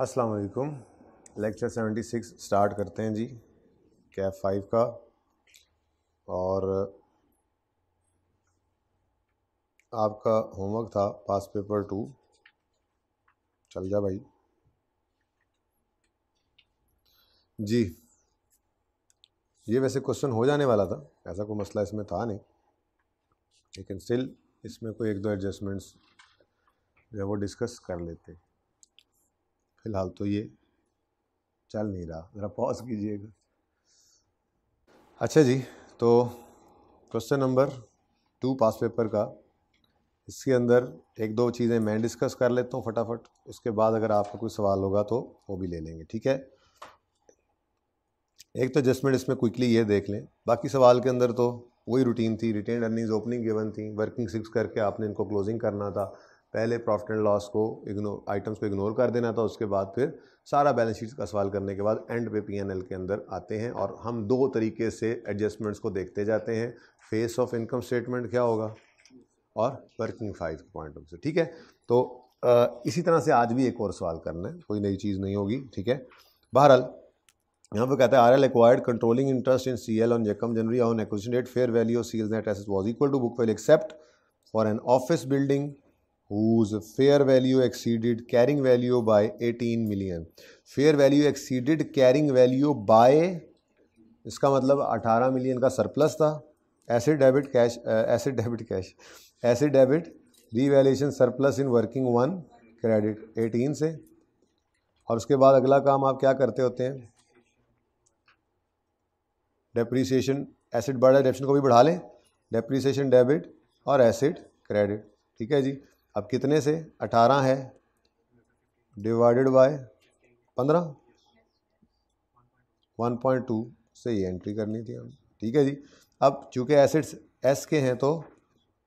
असलकम lecture lecture 76 start करते हैं जी कैफ फाइव का और आपका होमवर्क था पास पेपर टू चल जा भाई जी ये वैसे क्वेश्चन हो जाने वाला था ऐसा कोई मसला इसमें था नहीं लेकिन स्टिल इसमें कोई एक दो एडजस्टमेंट्स जो है वो डिस्कस कर लेते हैं फिलहाल तो ये चल नहीं रहा ज़रा पॉज कीजिएगा अच्छा जी तो question number two past paper का इसके अंदर एक दो चीज़ें मैं डिस्कस कर लेता हूँ फटाफट उसके बाद अगर आपका कोई सवाल होगा तो वो भी ले लेंगे ठीक है एक तो एडजस्टमेंट इसमें क्विकली ये देख लें बाकी सवाल के अंदर तो वही रूटीन थी रिटेन अर्निंग्स ओपनिंग गिवन थी वर्किंग सिक्स करके आपने इनको क्लोजिंग करना था पहले प्रॉफिट एंड लॉस को इग्नोर आइटम्स को इग्नोर कर देना था उसके बाद फिर सारा बैलेंस शीट का सवाल करने के बाद एंड पे पीएनएल के अंदर आते हैं और हम दो तरीके से एडजस्टमेंट्स को देखते जाते हैं फेस ऑफ इनकम स्टेटमेंट क्या होगा और वर्किंग फाइव पॉइंट ऑफ से ठीक है तो आ, इसी तरह से आज भी एक और सवाल करना है कोई नई चीज़ नहीं होगी ठीक है बहरहाल यहाँ पर कहते हैं R L acquired controlling interest in C L on यकम January on acquisition date fair value of CL's net एस was equal to book value except for an office building whose fair value exceeded carrying value by 18 million fair value exceeded carrying value by इसका मतलब 18 million का surplus था asset debit cash asset debit cash asset debit revaluation surplus in working one credit 18 से और उसके बाद अगला काम आप क्या करते होते हैं डेप्रीसिएशन एसिड बढ़ा डेप्शन को भी बढ़ा लें डेप्रीसिएशन डेबिट और एसिड क्रेडिट ठीक है जी अब कितने से अठारह है डिवाइडेड बाय पंद्रह वन पॉइंट टू से ये एंट्री करनी थी हम ठीक है जी अब चूँकि एसिड्स एस के हैं तो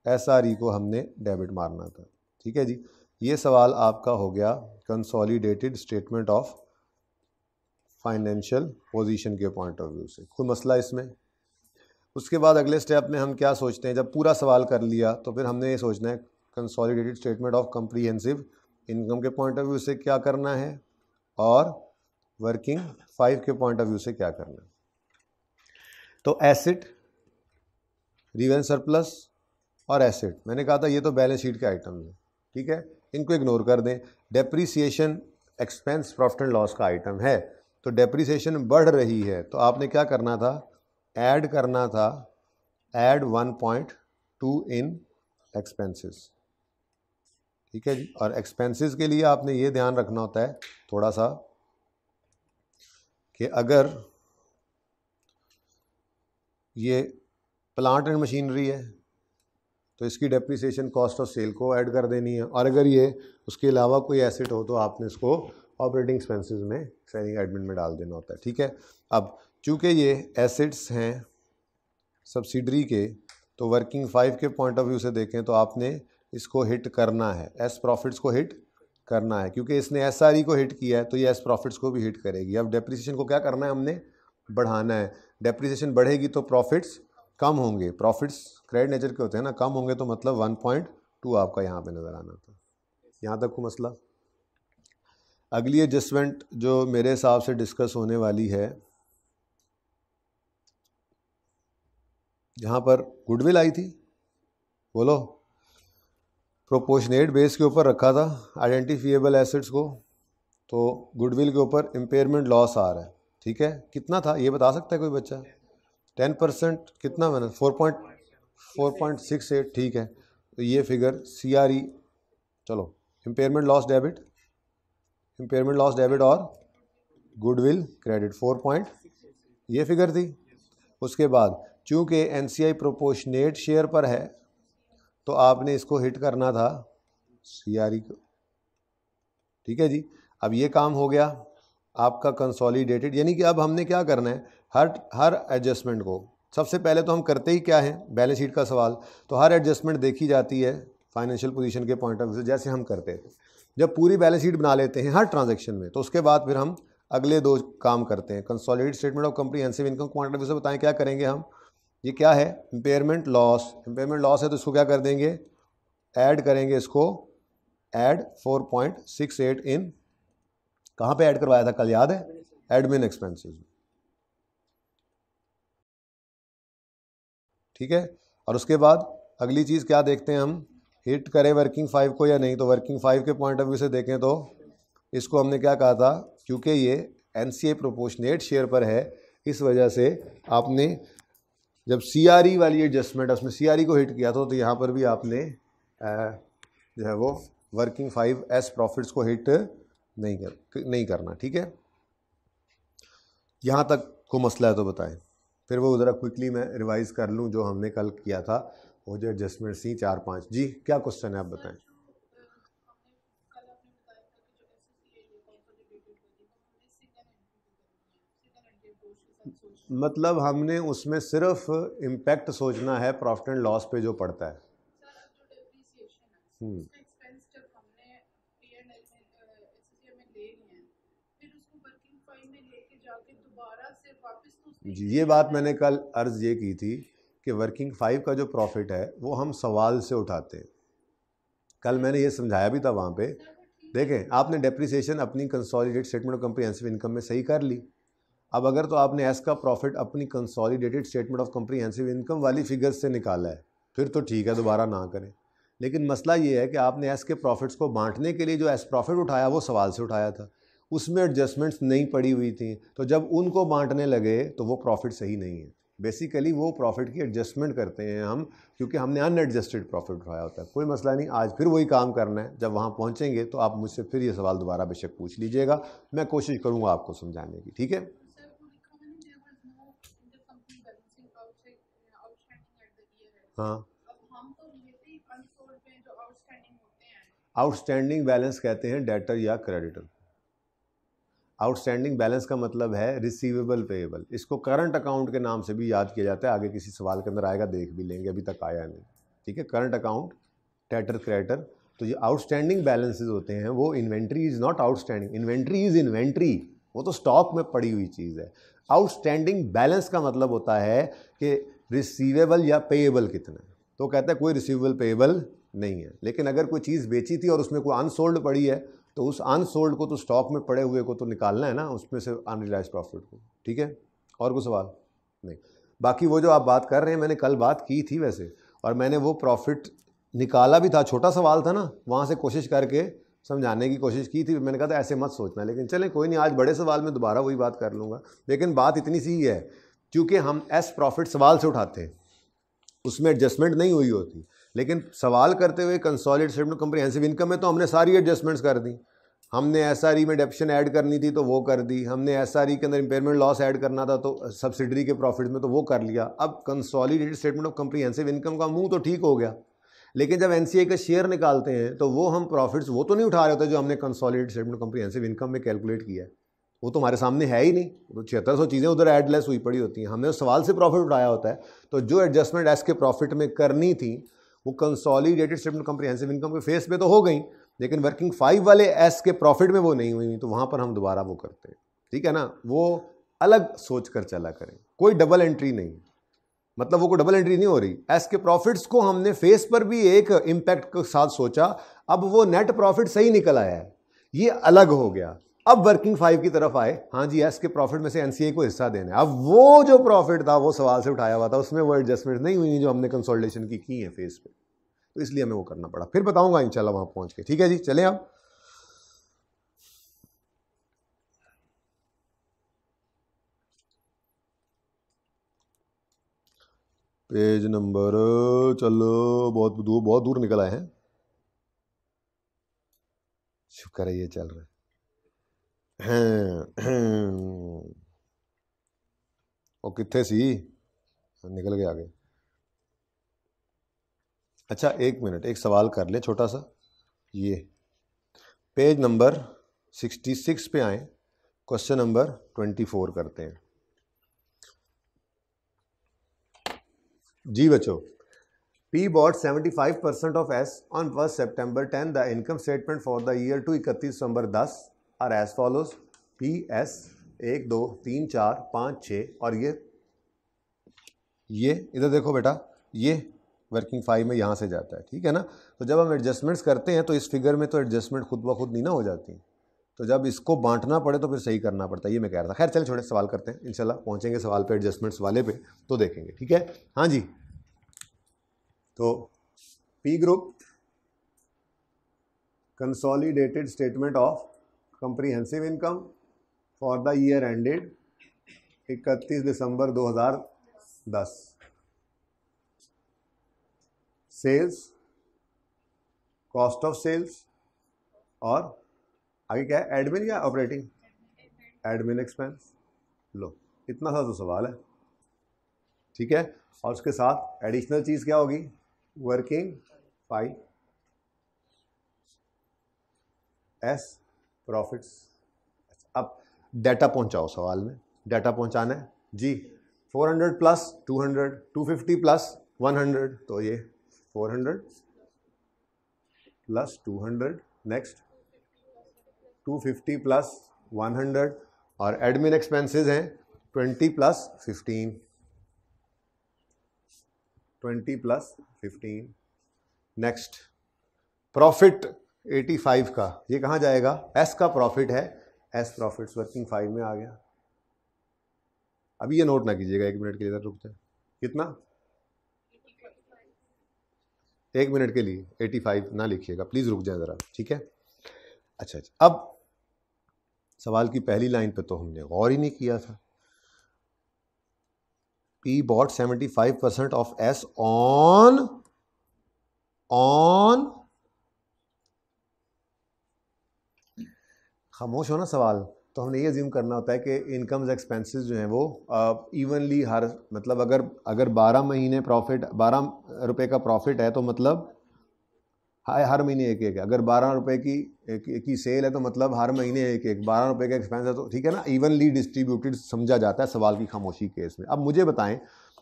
एस आर ई को हमने डेबिट मारना था ठीक है जी ये सवाल आपका हो गया consolidated statement of financial position के पॉइंट ऑफ व्यू से कोई मसला इसमें उसके बाद अगले स्टेप में हम क्या सोचते हैं जब पूरा सवाल कर लिया तो फिर हमने ये सोचना है consolidated statement of comprehensive income के पॉइंट ऑफ व्यू से क्या करना है और वर्किंग फाइव के पॉइंट ऑफ व्यू से क्या करना है तो एसिड रिवेन सरप्लस और एसिड मैंने कहा था ये तो बैलेंस शीट के आइटम है ठीक है इनको इग्नोर कर दें depreciation expense profit and loss का आइटम है तो डेप्रीसिएशन बढ़ रही है तो आपने क्या करना था ऐड करना था ऐड 1.2 इन एक्सपेंसेस ठीक है जी और एक्सपेंसेस के लिए आपने ये ध्यान रखना होता है थोड़ा सा कि अगर ये प्लांट एंड मशीनरी है तो इसकी डेप्रिसिएशन कॉस्ट ऑफ सेल को ऐड कर देनी है और अगर ये उसके अलावा कोई एसेट हो तो आपने इसको ऑपरेटिंग एक्सपेंसेस में सेलिंग एडमिन में डाल देना होता है ठीक है अब चूँकि ये एसेट्स हैं सब्सिडरी के तो वर्किंग फाइव के पॉइंट ऑफ व्यू से देखें तो आपने इसको हिट करना है एस प्रॉफिट्स को हिट करना है क्योंकि इसने एस आर ई को हिट किया है तो ये एस प्रॉफिट्स को भी हिट करेगी अब डेप्रिसिएशन को क्या करना है हमने बढ़ाना है डेप्रिसिएशन बढ़ेगी तो प्रॉफिट्स कम होंगे प्रॉफिट्स क्रेडिट नेचर के होते हैं ना कम होंगे तो मतलब वन पॉइंट टू आपका यहाँ पे नज़र आना था यहाँ तक को मसला अगली एडजस्टमेंट जो मेरे हिसाब से डिस्कस होने वाली है यहाँ पर गुडविल आई थी बोलो प्रोपोर्शनेट बेस के ऊपर रखा था आइडेंटिफिएबल एसेट्स को तो गुडविल के ऊपर इम्पेयरमेंट लॉस आ रहा है ठीक है कितना था ये बता सकता है कोई बच्चा टेन परसेंट कितना मैंने four point four point six eight ठीक है तो ये फिगर सी आर ई चलो impairment loss debit impairment loss debit और गुडविल क्रेडिट फोर पॉइंट ये फिगर थी उसके बाद चूँकि N C I proportionate share पर है तो आपने इसको हिट करना था सी e को ठीक है जी अब ये काम हो गया आपका कंसोलिडेटेड यानी कि अब हमने क्या करना है हर हर एडजस्टमेंट को सबसे पहले तो हम करते ही क्या है बैलेंस शीट का सवाल तो हर एडजस्टमेंट देखी जाती है फाइनेंशियल पोजीशन के पॉइंट ऑफ व्यू से जैसे हम करते थे जब पूरी बैलेंस शीट बना लेते हैं हर ट्रांजेक्शन में तो उसके बाद फिर हम अगले दो काम करते हैं consolidate statement of comprehensive income point of view से बताएं क्या करेंगे हम ये क्या है इम्पेयरमेंट लॉस इम्पेयरमेंट लॉस है तो इसको क्या कर देंगे ऐड करेंगे इसको ऐड 4.68 इन कहाँ पे ऐड करवाया था कल याद है एडमिन एक्सपेंसेस में ठीक है और उसके बाद अगली चीज़ क्या देखते हैं हम हिट करें वर्किंग फाइव को या नहीं तो वर्किंग फाइव के पॉइंट ऑफ व्यू से देखें तो इसको हमने क्या कहा था क्योंकि ये एन सी शेयर पर है इस वजह से आपने जब सी e वाली एडजस्टमेंट उसमें सी को हिट किया था तो यहाँ पर भी आपने जो है वो वर्किंग फाइव एस प्रॉफिट्स को हिट नहीं कर नहीं करना ठीक है यहाँ तक को मसला है तो बताएं फिर वो ज़रा क्विकली मैं रिवाइज़ कर लूँ जो हमने कल किया था वो जो एडजस्टमेंट्स थी चार पाँच जी क्या क्वेश्चन है आप बताएं मतलब हमने उसमें सिर्फ इम्पैक्ट सोचना है प्रॉफिट एंड लॉस पे जो पड़ता है हम्म। तो जी ये बात मैंने कल अर्ज़ ये की थी कि वर्किंग फाइव का जो प्रॉफिट है वो हम सवाल से उठाते हैं कल मैंने ये समझाया भी था वहाँ पे देखें आपने डेप्रिसिएशन अपनी consolidate statement of comprehensive income में सही कर ली अब अगर तो आपने एस का प्रॉफिट अपनी consolidated statement of comprehensive income वाली फिगर्स से निकाला है फिर तो ठीक है दोबारा ना करें लेकिन मसला ये है कि आपने एस के प्रॉफिट्स को बांटने के लिए जो एस प्रॉफिट उठाया वो सवाल से उठाया था उसमें एडजस्टमेंट्स नहीं पड़ी हुई थी तो जब उनको बांटने लगे तो वो प्रॉफिट सही नहीं है बेसिकली वो प्रॉफिट की एडजस्टमेंट करते हैं हम क्योंकि हमने अनएडजस्टेड प्रॉफिट उठाया होता है कोई मसला नहीं आज फिर वही काम करना है जब वहाँ पहुँचेंगे तो आप मुझसे फिर ये सवाल दोबारा बेशक पूछ लीजिएगा मैं कोशिश करूँगा आपको समझाने की ठीक है हाँ आउटस्टैंडिंग बैलेंस कहते हैं डेटर या क्रेडिटर आउटस्टैंडिंग बैलेंस का मतलब है रिसीवेबल पेएबल इसको करंट अकाउंट के नाम से भी याद किया जाता है आगे किसी सवाल के अंदर आएगा देख भी लेंगे अभी तक आया नहीं ठीक है करंट अकाउंट डेटर क्रेडिटर तो ये आउटस्टैंडिंग बैलेंसेज होते हैं वो inventory is not outstanding inventory is inventory वो तो स्टॉक में पड़ी हुई चीज़ है आउटस्टैंडिंग बैलेंस का मतलब होता है कि रिसीवेबल या पेएबल कितना है तो कहता है कोई रिसीवेबल पेएबल नहीं है लेकिन अगर कोई चीज़ बेची थी और उसमें कोई अनसोल्ड पड़ी है तो उस अनसोल्ड को तो स्टॉक में पड़े हुए को तो निकालना है ना उसमें से अनरिलाइज प्रॉफिट को ठीक है और कोई सवाल नहीं बाकी वो जो आप बात कर रहे हैं मैंने कल बात की थी वैसे और मैंने वो प्रॉफिट निकाला भी था छोटा सवाल था ना वहाँ से कोशिश करके समझाने की कोशिश की थी मैंने कहा था ऐसे मत सोचना लेकिन चलें कोई नहीं आज बड़े सवाल में दोबारा वही बात कर लूँगा लेकिन बात इतनी सी ही है क्योंकि हम एस प्रॉफिट सवाल से उठाते हैं उसमें एडजस्टमेंट नहीं हुई होती लेकिन सवाल करते हुए कंसॉलिड स्टेटमेंट कंप्रीहेंसिव इनकम में तो हमने सारी एडजस्टमेंट्स कर दी हमने एस आर ई में डेप्शन ऐड करनी थी तो वो कर दी हमने एस आर ई के अंदर इंपेयरमेंट लॉस ऐड करना था तो सब्सिडरी के प्रॉफिट में तो वो कर लिया अब consolidated statement of comprehensive income का मुंह तो ठीक हो गया लेकिन जब एन का शेयर निकालते हैं तो वो हम प्रॉफिट्स वो तो नहीं उठा रहे होते जो हमने कंसॉलिडेटेड स्टेटमेंट कंप्रीहेंसिव इनकम में कैलकुलेट किया है वो तो हमारे सामने है ही नहीं तो छिहत्तर सौ चीज़ें उधर एडलेस हुई पड़ी होती हैं हमने उस सवाल से प्रॉफिट उठाया होता है तो जो एडजस्टमेंट एस के प्रॉफिट में करनी थी वो कंसॉलीडेटेड स्टेटमेंट कंप्रीहेंसिव इनकम के फेस पे तो हो गई लेकिन वर्किंग फाइव वाले एस के प्रॉफिट में वो नहीं हुई तो वहाँ पर हम दोबारा वो करते हैं ठीक है ना वो अलग सोच कर चला करें कोई डबल एंट्री नहीं मतलब वो कोई डबल एंट्री नहीं हो रही एस के प्रॉफिट्स को हमने फेस पर भी एक इम्पैक्ट के साथ सोचा अब वो नेट प्रॉफिट सही निकल आया है ये अलग हो गया अब वर्किंग फाइव की तरफ आए हाँ जी एस के प्रॉफिट में से एनसीए को हिस्सा देना है अब वो जो प्रॉफिट था वो सवाल से उठाया हुआ था उसमें वो एडजस्टमेंट नहीं हुई जो हमने कंसोल्टेशन की की है फेस पे तो इसलिए हमें वो करना पड़ा फिर बताऊंगा इंशाल्लाह वहां पहुंच के ठीक है जी चले आप पेज नंबर चलो बहुत दूर बहुत दूर निकल आए हैं शुक्र है ये चल रहा है वो कितने सी निकल गया आगे अच्छा एक मिनट एक सवाल कर ले छोटा सा ये पेज नंबर सिक्सटी सिक्स पे आए क्वेश्चन नंबर ट्वेंटी फोर करते हैं जी बच्चों P bought percent of S on first September ten the income statement for the year to 31 number दस are as follows P S एक दो तीन चार पाँच छः और ये ये इधर देखो बेटा ये वर्किंग फाइव में यहाँ से जाता है ठीक है ना तो जब हम एडजस्टमेंट्स करते हैं तो इस फिगर में तो एडजस्टमेंट खुद ब खुद नहीं ना हो जाती तो जब इसको बांटना पड़े तो फिर सही करना पड़ता है ये मैं कह रहा था खैर चल छोड़े सवाल करते हैं इनशाला पहुँचेंगे सवाल पे एडजस्टमेंट्स वाले पे तो देखेंगे ठीक है हाँ जी तो P group consolidated statement of comprehensive income for the year ended 31 December 2010 sales cost of sales और आगे क्या है एडमिन या ऑपरेटिंग एडमिन एक्सपेंस लो इतना सा तो सवाल है ठीक है और उसके साथ एडिशनल चीज़ क्या होगी वर्किंग फाइव एस प्रॉफिट्स अब डाटा पहुंचाओ सवाल में डाटा पहुंचाना है जी 400 प्लस 200 250 प्लस 100 तो ये 400 प्लस 200 नेक्स्ट 250 प्लस 100 और एडमिन एक्सपेंसेस हैं 20 प्लस 15 20 प्लस 15 नेक्स्ट प्रॉफिट 85 का ये कहाँ जाएगा एस का प्रॉफिट है एस प्रॉफिट्स वर्किंग फाइव में आ गया अभी ये नोट ना कीजिएगा एक मिनट के लिए रुकते हैं कितना एक मिनट के लिए 85 ना लिखिएगा प्लीज़ रुक जाए ज़रा ठीक है अच्छा अच्छा अब सवाल की पहली लाइन पे तो हमने गौर ही नहीं किया था P bought 75 percent of S on on खामोश होना सवाल तो हमने ये ज्यूम करना होता है कि इनकम्स एक्सपेंसेस जो हैं वो इवनली हर मतलब अगर अगर 12 महीने प्रॉफिट 12 रुपए का प्रॉफिट है तो मतलब हर महीने एक एक है अगर बारह रुपए की एक, एक की सेल है तो मतलब हर महीने एक एक बारह रुपए का एक्सपेंस है तो ठीक है ना इवनली डिस्ट्रीब्यूटेड समझा जाता है सवाल की खामोशी केस में अब मुझे बताएं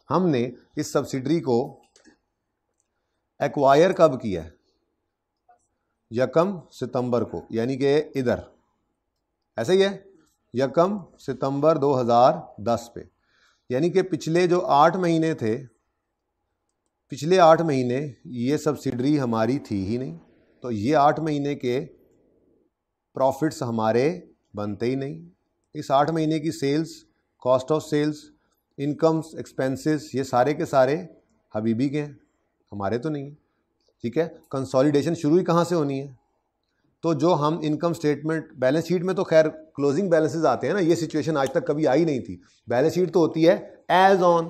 हमने इस सब्सिडरी को एक्वायर कब किया यकम सितंबर को यानी कि इधर ऐसे ही है यकम सितंबर 2010 पे यानी कि पिछले जो आठ महीने थे पिछले आठ महीने ये सब्सिडरी हमारी थी ही नहीं तो ये आठ महीने के प्रॉफिट्स हमारे बनते ही नहीं इस आठ महीने की sales cost of sales incomes expenses ये सारे के सारे हबीबी के हैं हमारे तो नहीं ठीक है कंसोलिडेशन शुरू ही कहाँ से होनी है तो जो हम इनकम स्टेटमेंट बैलेंस शीट में तो खैर क्लोजिंग बैलेंसेज आते हैं ना ये सिचुएशन आज तक कभी आई नहीं थी बैलेंस शीट तो होती है एज ऑन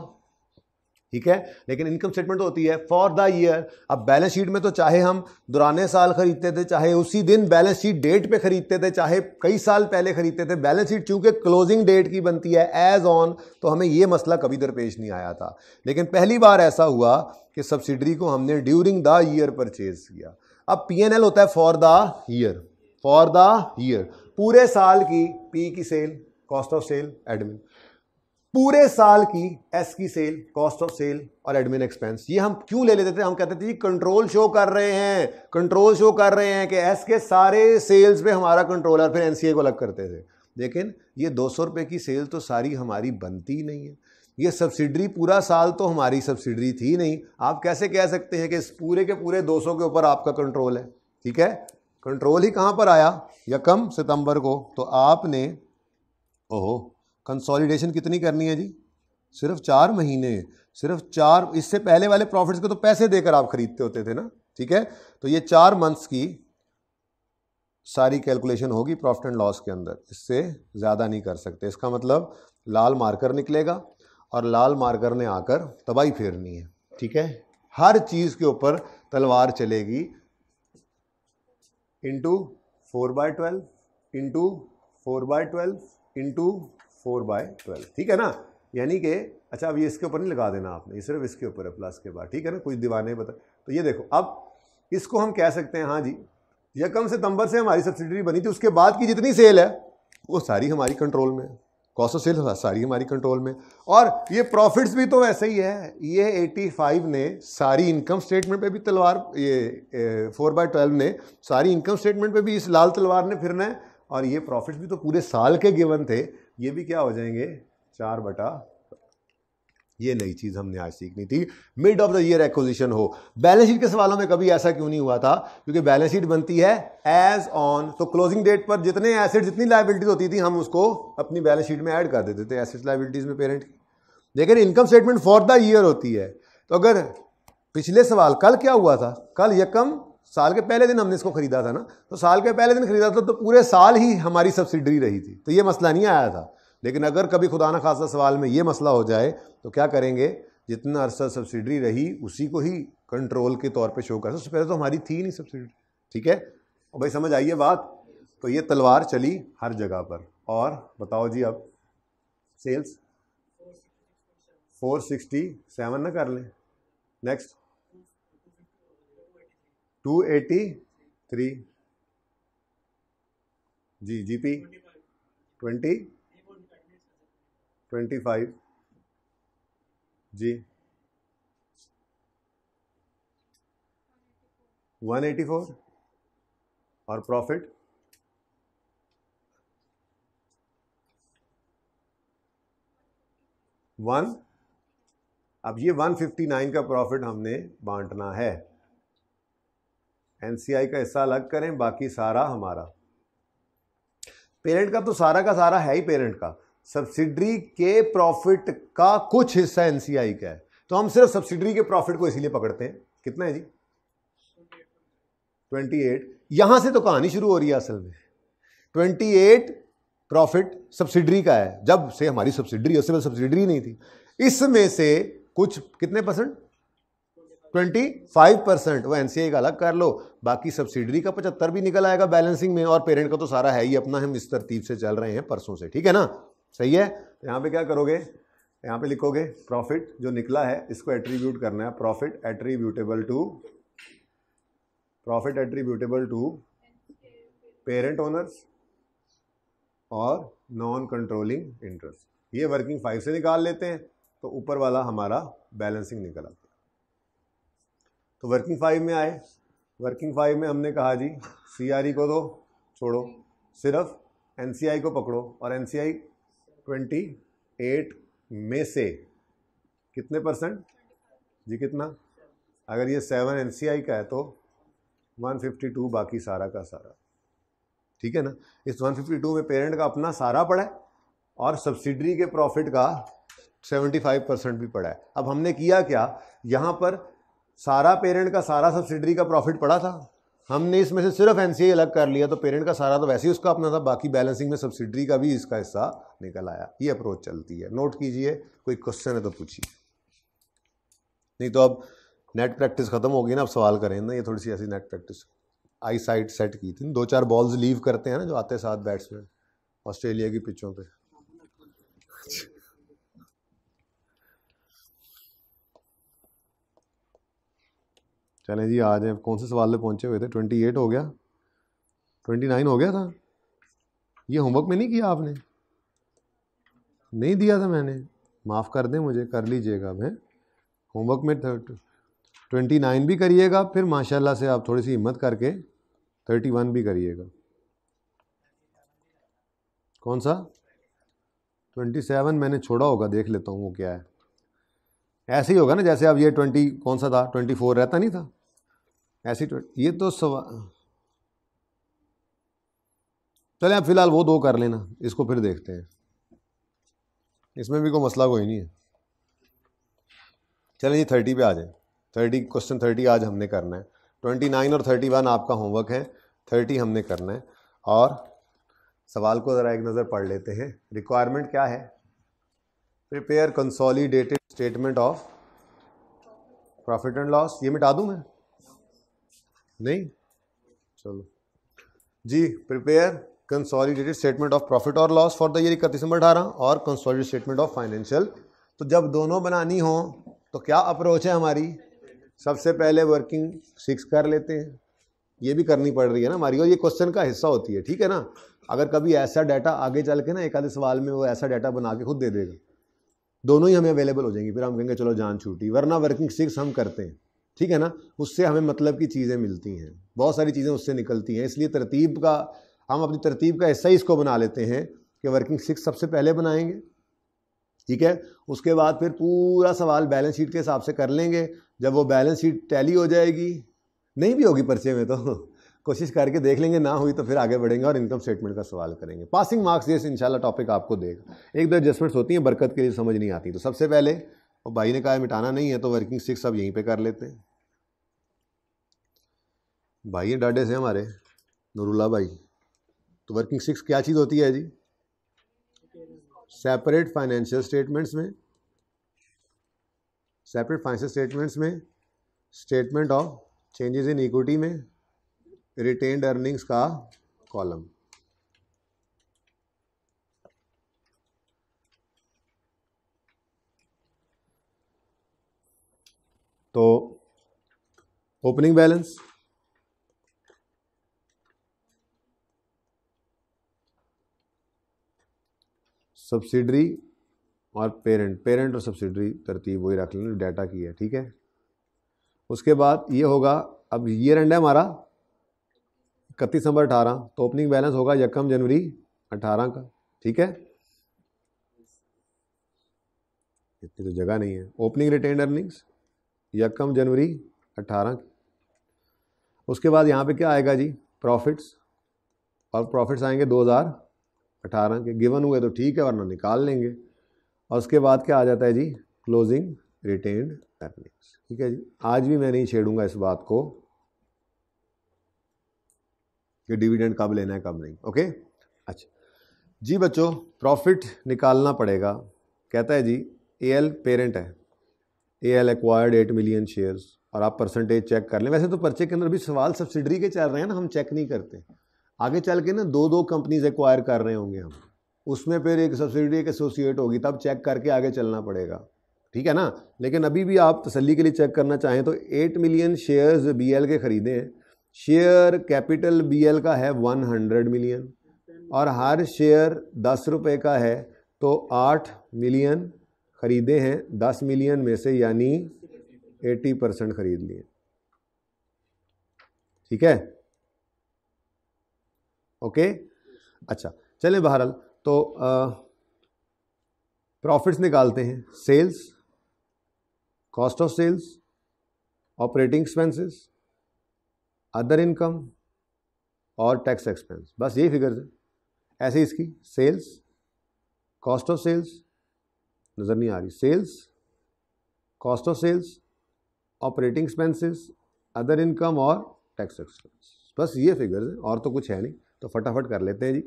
ठीक है लेकिन इनकम स्टेटमेंट तो होती है फॉर द ईयर अब बैलेंस शीट में तो चाहे हम दुराने साल खरीदते थे चाहे उसी दिन बैलेंस शीट डेट पे खरीदते थे चाहे कई साल पहले खरीदते थे बैलेंस शीट चूंकि क्लोजिंग डेट की बनती है एज ऑन तो हमें यह मसला कभी दरपेश नहीं आया था लेकिन पहली बार ऐसा हुआ कि सब्सिडरी को हमने ड्यूरिंग द ईयर परचेज किया अब पी एन एल होता है for the year for the year पूरे साल की पी की sale cost of sale admin पूरे साल की एस की सेल कॉस्ट ऑफ सेल और एडमिन एक्सपेंस ये हम क्यों ले लेते थे हम कहते थे जी कंट्रोल शो कर रहे हैं कंट्रोल शो कर रहे हैं कि एस के सारे सेल्स पे हमारा कंट्रोल है फिर एनसीए को अलग करते थे लेकिन ये दो सौ रुपये की सेल तो सारी हमारी बनती ही नहीं है ये सब्सिडरी पूरा साल तो हमारी सब्सिडरी थी नहीं आप कैसे कह सकते हैं कि इस पूरे के पूरे 200 के ऊपर आपका कंट्रोल है ठीक है कंट्रोल ही कहाँ पर आया यकम सितंबर को तो आपने ओहो कंसोलिडेशन कितनी करनी है जी सिर्फ चार महीने सिर्फ चार इससे पहले वाले प्रॉफिट्स के तो पैसे देकर आप खरीदते होते थे ना ठीक है तो ये चार मंथ्स की सारी कैलकुलेशन होगी प्रॉफिट एंड लॉस के अंदर इससे ज़्यादा नहीं कर सकते इसका मतलब लाल मार्कर निकलेगा और लाल मार्कर ने आकर तबाही फेरनी है ठीक है हर चीज़ के ऊपर तलवार चलेगी into four by twelve into four by twelve into four by twelve ठीक है ना यानी कि अच्छा अब ये इसके ऊपर नहीं लगा देना आपने ये सिर्फ इसके ऊपर है प्लस के बाद ठीक है ना कुछ दीवाने बता तो ये देखो अब इसको हम कह सकते हैं हाँ जी यकम सितंबर से हमारी सब्सिडरी बनी थी उसके बाद की जितनी सेल है वो सारी हमारी कंट्रोल में है कॉस्ट ऑफ सेल्स सारी हमारी कंट्रोल में और ये प्रॉफिट्स भी तो वैसे ही है ये 85 ने सारी इनकम स्टेटमेंट पे भी तलवार ये फोर बाय ट्वेल्व ने सारी इनकम स्टेटमेंट पे भी इस लाल तलवार ने फिरना है और ये प्रॉफिट्स भी तो पूरे साल के गिवन थे ये भी क्या हो जाएंगे चार बटा ये नई चीज़ हमने आज सीखनी थी mid of the year acquisition हो बैलेंस शीट के सवालों में कभी ऐसा क्यों नहीं हुआ था क्योंकि बैलेंस शीट बनती है एज ऑन तो क्लोजिंग डेट पर जितने एसेट जितनी लाइबिलिटीज होती थी हम उसको अपनी बैलेंस शीट में ऐड कर देते थे एसेट लाइबिलिटीज में पेरेंट की लेकिन income statement for the year होती है तो अगर पिछले सवाल कल क्या हुआ था कल यकम साल के पहले दिन हमने इसको खरीदा था ना तो साल के पहले दिन खरीदा था तो पूरे साल ही हमारी सब्सिडरी रही थी तो ये मसला नहीं आया था लेकिन अगर कभी खुदा न खासा सवाल में ये मसला हो जाए तो क्या करेंगे जितना अरसा सब्सिडी रही उसी को ही कंट्रोल के तौर पे शो कर सबसे पहले तो हमारी थी नहीं सब्सिडी ठीक है और भाई समझ आइए बात तो ये तलवार चली हर जगह पर और बताओ जी अब सेल्स फोर सिक्सटी सेवन ना कर लें नेक्स्ट टू एटी थ्री जी जी पी ट्वेंटी ट्वेंटी फाइव जी वन एटी फोर और प्रॉफिट वन अब ये वन फिफ्टी नाइन का प्रॉफिट हमने बांटना है एनसीआई का हिस्सा अलग करें बाकी सारा हमारा पेरेंट का तो सारा का सारा है ही पेरेंट का सब्सिडरी के प्रॉफिट का कुछ हिस्सा एनसीआई का है तो हम सिर्फ सब्सिडरी के प्रॉफिट को इसीलिए पकड़ते हैं कितना है जी ट्वेंटी एट यहां से तो कहानी शुरू हो रही है असल में 28 एट प्रॉफिट सब्सिडरी का है जब से हमारी सब्सिडरी उससे पहले सब्सिडरी नहीं थी इसमें से कुछ कितने परसेंट ट्वेंटी फाइव परसेंट वो एनसीआई का अलग कर लो बाकी सब्सिडरी का पचहत्तर भी निकल आएगा बैलेंसिंग में और पेरेंट का तो सारा है ही अपना हम इस तरतीब से चल रहे हैं परसों से ठीक है ना सही है तो यहाँ पे क्या करोगे यहाँ पे लिखोगे प्रॉफिट जो निकला है इसको एट्रीब्यूट करना है profit attributable to profit attributable to parent owners और नॉन कंट्रोलिंग इंटरेस्ट ये वर्किंग फाइव से निकाल लेते हैं तो ऊपर वाला हमारा बैलेंसिंग निकल आता तो वर्किंग फाइव में आए वर्किंग फाइव में हमने कहा जी सी e को तो छोड़ो सिर्फ एन को पकड़ो और एन ट्वेंटी एट में से कितने परसेंट जी कितना अगर ये सेवन एन का है तो 152 बाकी सारा का सारा ठीक है ना इस 152 में पेरेंट का अपना सारा पड़ा है और सब्सिडरी के प्रॉफिट का 75 परसेंट भी पड़ा है अब हमने किया क्या यहाँ पर सारा पेरेंट का सारा सब्सिडरी का प्रॉफिट पड़ा था हमने इसमें से सिर्फ एन अलग कर लिया तो पेरेंट का सारा तो वैसे ही उसका अपना था बाकी बैलेंसिंग में सब्सिडरी का भी इसका हिस्सा निकल आया ये अप्रोच चलती है नोट कीजिए कोई क्वेश्चन है तो पूछिए नहीं तो अब नेट प्रैक्टिस खत्म हो गई ना अब सवाल करें ना ये थोड़ी सी ऐसी net practice I side set की थी दो चार बॉल्स लीव करते हैं ना जो आते हैं साथ बैट्समैन ऑस्ट्रेलिया की पिचों पर चलें जी आ जाए कौन से सवाल में पहुंचे हुए थे ट्वेंटी एट हो गया ट्वेंटी नाइन हो गया था ये होमवर्क में नहीं किया आपने नहीं दिया था मैंने माफ़ कर दें मुझे कर लीजिएगा अब हैं होमवर्क में ट्वेंटी नाइन भी करिएगा फिर माशाल्लाह से आप थोड़ी सी हिम्मत करके थर्टी वन भी करिएगा कौन सा ट्वेंटी सेवन मैंने छोड़ा होगा देख लेता हूँ वो क्या है ऐसे ही होगा ना जैसे अब ये ट्वेंटी कौन सा था ट्वेंटी फोर रहता नहीं था ऐसी तो- ये तो सवा चले आप फिलहाल वो दो कर लेना इसको फिर देखते हैं इसमें भी कोई मसला कोई नहीं है चलें जी थर्टी पे आ जाए थर्टी क्वेश्चन थर्टी आज हमने करना है ट्वेंटी नाइन और थर्टी वन आपका होमवर्क है थर्टी हमने करना है और सवाल को ज़रा एक नज़र पढ़ लेते हैं रिक्वायरमेंट क्या है prepare consolidated statement of profit and loss ये मिटा दूँ मैं नहीं चलो जी prepare consolidated statement of profit और लॉस फॉर द ईयर इकतीस दिसंबर अठारह और कंसोलिडेटेड स्टेटमेंट ऑफ फाइनेंशियल तो जब दोनों बनानी हो तो क्या अप्रोच है हमारी सबसे पहले वर्किंग सिक्स कर लेते हैं ये भी करनी पड़ रही है ना हमारी और ये क्वेश्चन का हिस्सा होती है ठीक है ना अगर कभी ऐसा डाटा आगे चल के ना एक आधे सवाल में वो ऐसा डाटा बना के खुद दे देगा दोनों ही हमें अवेलेबल हो जाएंगे फिर हम कहेंगे चलो जान छूटी वरना वर्किंग सिक्स हम करते हैं ठीक है ना उससे हमें मतलब की चीज़ें मिलती हैं बहुत सारी चीज़ें उससे निकलती हैं इसलिए तरतीब का हम अपनी तरतीब का हिस्सा ही इसको बना लेते हैं कि वर्किंग सिक्स सबसे पहले बनाएंगे ठीक है उसके बाद फिर पूरा सवाल बैलेंस शीट के हिसाब से कर लेंगे जब वो बैलेंस शीट टैली हो जाएगी नहीं भी होगी पर्चे में तो कोशिश करके देख लेंगे ना हुई तो फिर आगे बढ़ेंगे और इनकम स्टेटमेंट का सवाल करेंगे पासिंग मार्क्स ये इंशाल्लाह टॉपिक आपको देगा एक दो एडजस्टमेंट्स होती हैं बरकत के लिए समझ नहीं आती तो सबसे पहले और भाई ने कहा मिटाना नहीं है तो वर्किंग सिक्स अब यहीं पे कर लेते हैं भाई ये डाडे से हमारे नूरुल्ला भाई तो वर्किंग सिक्स क्या चीज़ होती है जी सेपरेट फाइनेंशियल स्टेटमेंट्स में सेपरेट फाइनेंशियल स्टेटमेंट्स में statement of changes in equity में रिटेन्ड अर्निंग्स का कॉलम तो ओपनिंग बैलेंस सब्सिडरी और पेरेंट पेरेंट और सब्सिडरी तरतीब वही रख लेना डाटा की है ठीक है उसके बाद ये होगा अब ये एंड है हमारा इकतीस दिसंबर अठारह तो ओपनिंग बैलेंस होगा यकम जनवरी अठारह का ठीक है इतनी तो जगह नहीं है ओपनिंग रिटेन अर्निंग्स यकम जनवरी अट्ठारह उसके बाद यहाँ पे क्या आएगा जी प्रॉफिट्स और प्रॉफिट्स आएंगे 2018 के गिवन हुए तो ठीक है वरना निकाल लेंगे और उसके बाद क्या आ जाता है जी क्लोजिंग रिटेन्ड अर्निंग्स ठीक है जी आज भी मैं नहीं छेड़ूंगा इस बात को कि डिविडेंड कब लेना है कब नहीं ओके अच्छा जी बच्चों प्रॉफिट निकालना पड़ेगा कहता है जी एल पेरेंट है A L acquired eight million shares और आप परसेंटेज चेक कर लें वैसे तो पर्चे के अंदर भी सवाल सब्सिडरी के चल रहे हैं ना हम चेक नहीं करते आगे चल के ना दो दो कंपनीज एक्वायर कर रहे होंगे हम उसमें फिर एक सब्सिडरी एक एसोसिएट होगी तब चेक करके आगे चलना पड़ेगा ठीक है ना लेकिन अभी भी आप तसली के लिए चेक करना चाहें तो eight million shares B L के ख़रीदें शेयर कैपिटल बी एल का है वन हंड्रेड मिलियन और हर शेयर दस रुपये का है तो आठ मिलियन खरीदे हैं दस मिलियन में से यानी एटी परसेंट खरीद लिए ठीक है ओके अच्छा चले बहरहाल तो प्रॉफिट्स निकालते हैं sales cost of sales operating expenses other income और टैक्स एक्सपेंस बस ये फिगर्स हैं ऐसे इसकी सेल्स कॉस्ट ऑफ सेल्स नज़र नहीं आ रही sales cost of sales operating expenses other income और टैक्स एक्सपेंस बस ये फिगर्स हैं और तो कुछ है नहीं तो फटाफट कर लेते हैं जी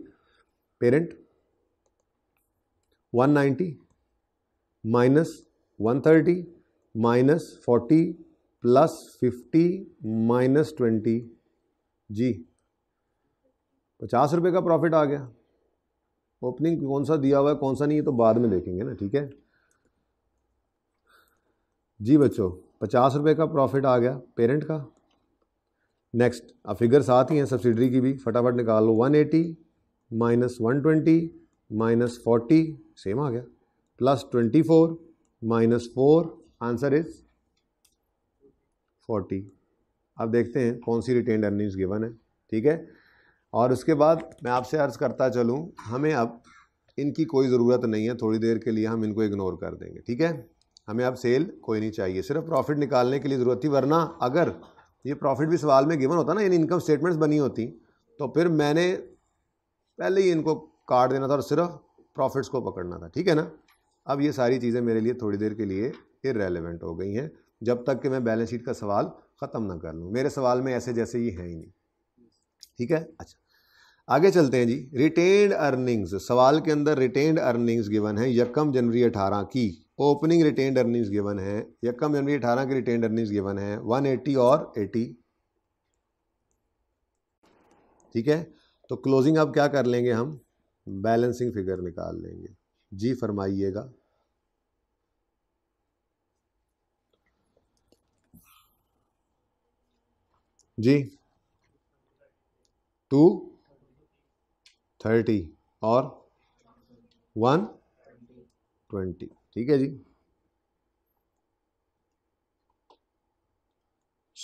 parent 190 minus one minus forty plus fifty minus twenty जी पचास रुपये का प्रॉफिट आ गया ओपनिंग कौन सा दिया हुआ है कौन सा नहीं है तो बाद में देखेंगे ना ठीक है जी बच्चों पचास रुपये का प्रॉफिट आ गया पेरेंट का नेक्स्ट अब फिगर साथ ही हैं सब्सिडरी की भी फटाफट निकाल लो one eighty minus one twenty minus forty same आ गया plus twenty four minus four answer is forty अब देखते हैं कौन सी रिटेन अर्निंग्स गिवन है ठीक है और उसके बाद मैं आपसे अर्ज़ करता चलूँ हमें अब इनकी कोई ज़रूरत नहीं है थोड़ी देर के लिए हम इनको इग्नोर कर देंगे ठीक है हमें अब सेल कोई नहीं चाहिए सिर्फ प्रॉफिट निकालने के लिए ज़रूरत थी वरना अगर ये प्रॉफिट भी सवाल में गिवन होता ना यानी इनकम स्टेटमेंट्स बनी होती तो फिर मैंने पहले ही इनको काट देना था और सिर्फ प्रॉफिट्स को पकड़ना था ठीक है ना अब ये सारी चीज़ें मेरे लिए थोड़ी देर के लिए इरेलीवेंट हो गई हैं जब तक कि मैं बैलेंस शीट का सवाल ख़त्म ना कर लूँ मेरे सवाल में ऐसे जैसे ये हैं ही नहीं ठीक है अच्छा आगे चलते हैं जी रिटेन्ड अर्निंग्स सवाल के अंदर रिटेन्ड अर्निंग्स गिवन है यकम जनवरी अठारह की ओपनिंग रिटेन्ड अर्निंग्स गिवन है यकम जनवरी अठारह की रिटेन्ड अर्निंग्स गिवन है 180 और 80 ठीक है तो क्लोजिंग अब क्या कर लेंगे हम बैलेंसिंग फिगर निकाल लेंगे जी फरमाइएगा जी टू थर्टी और वन ट्वेंटी ठीक है जी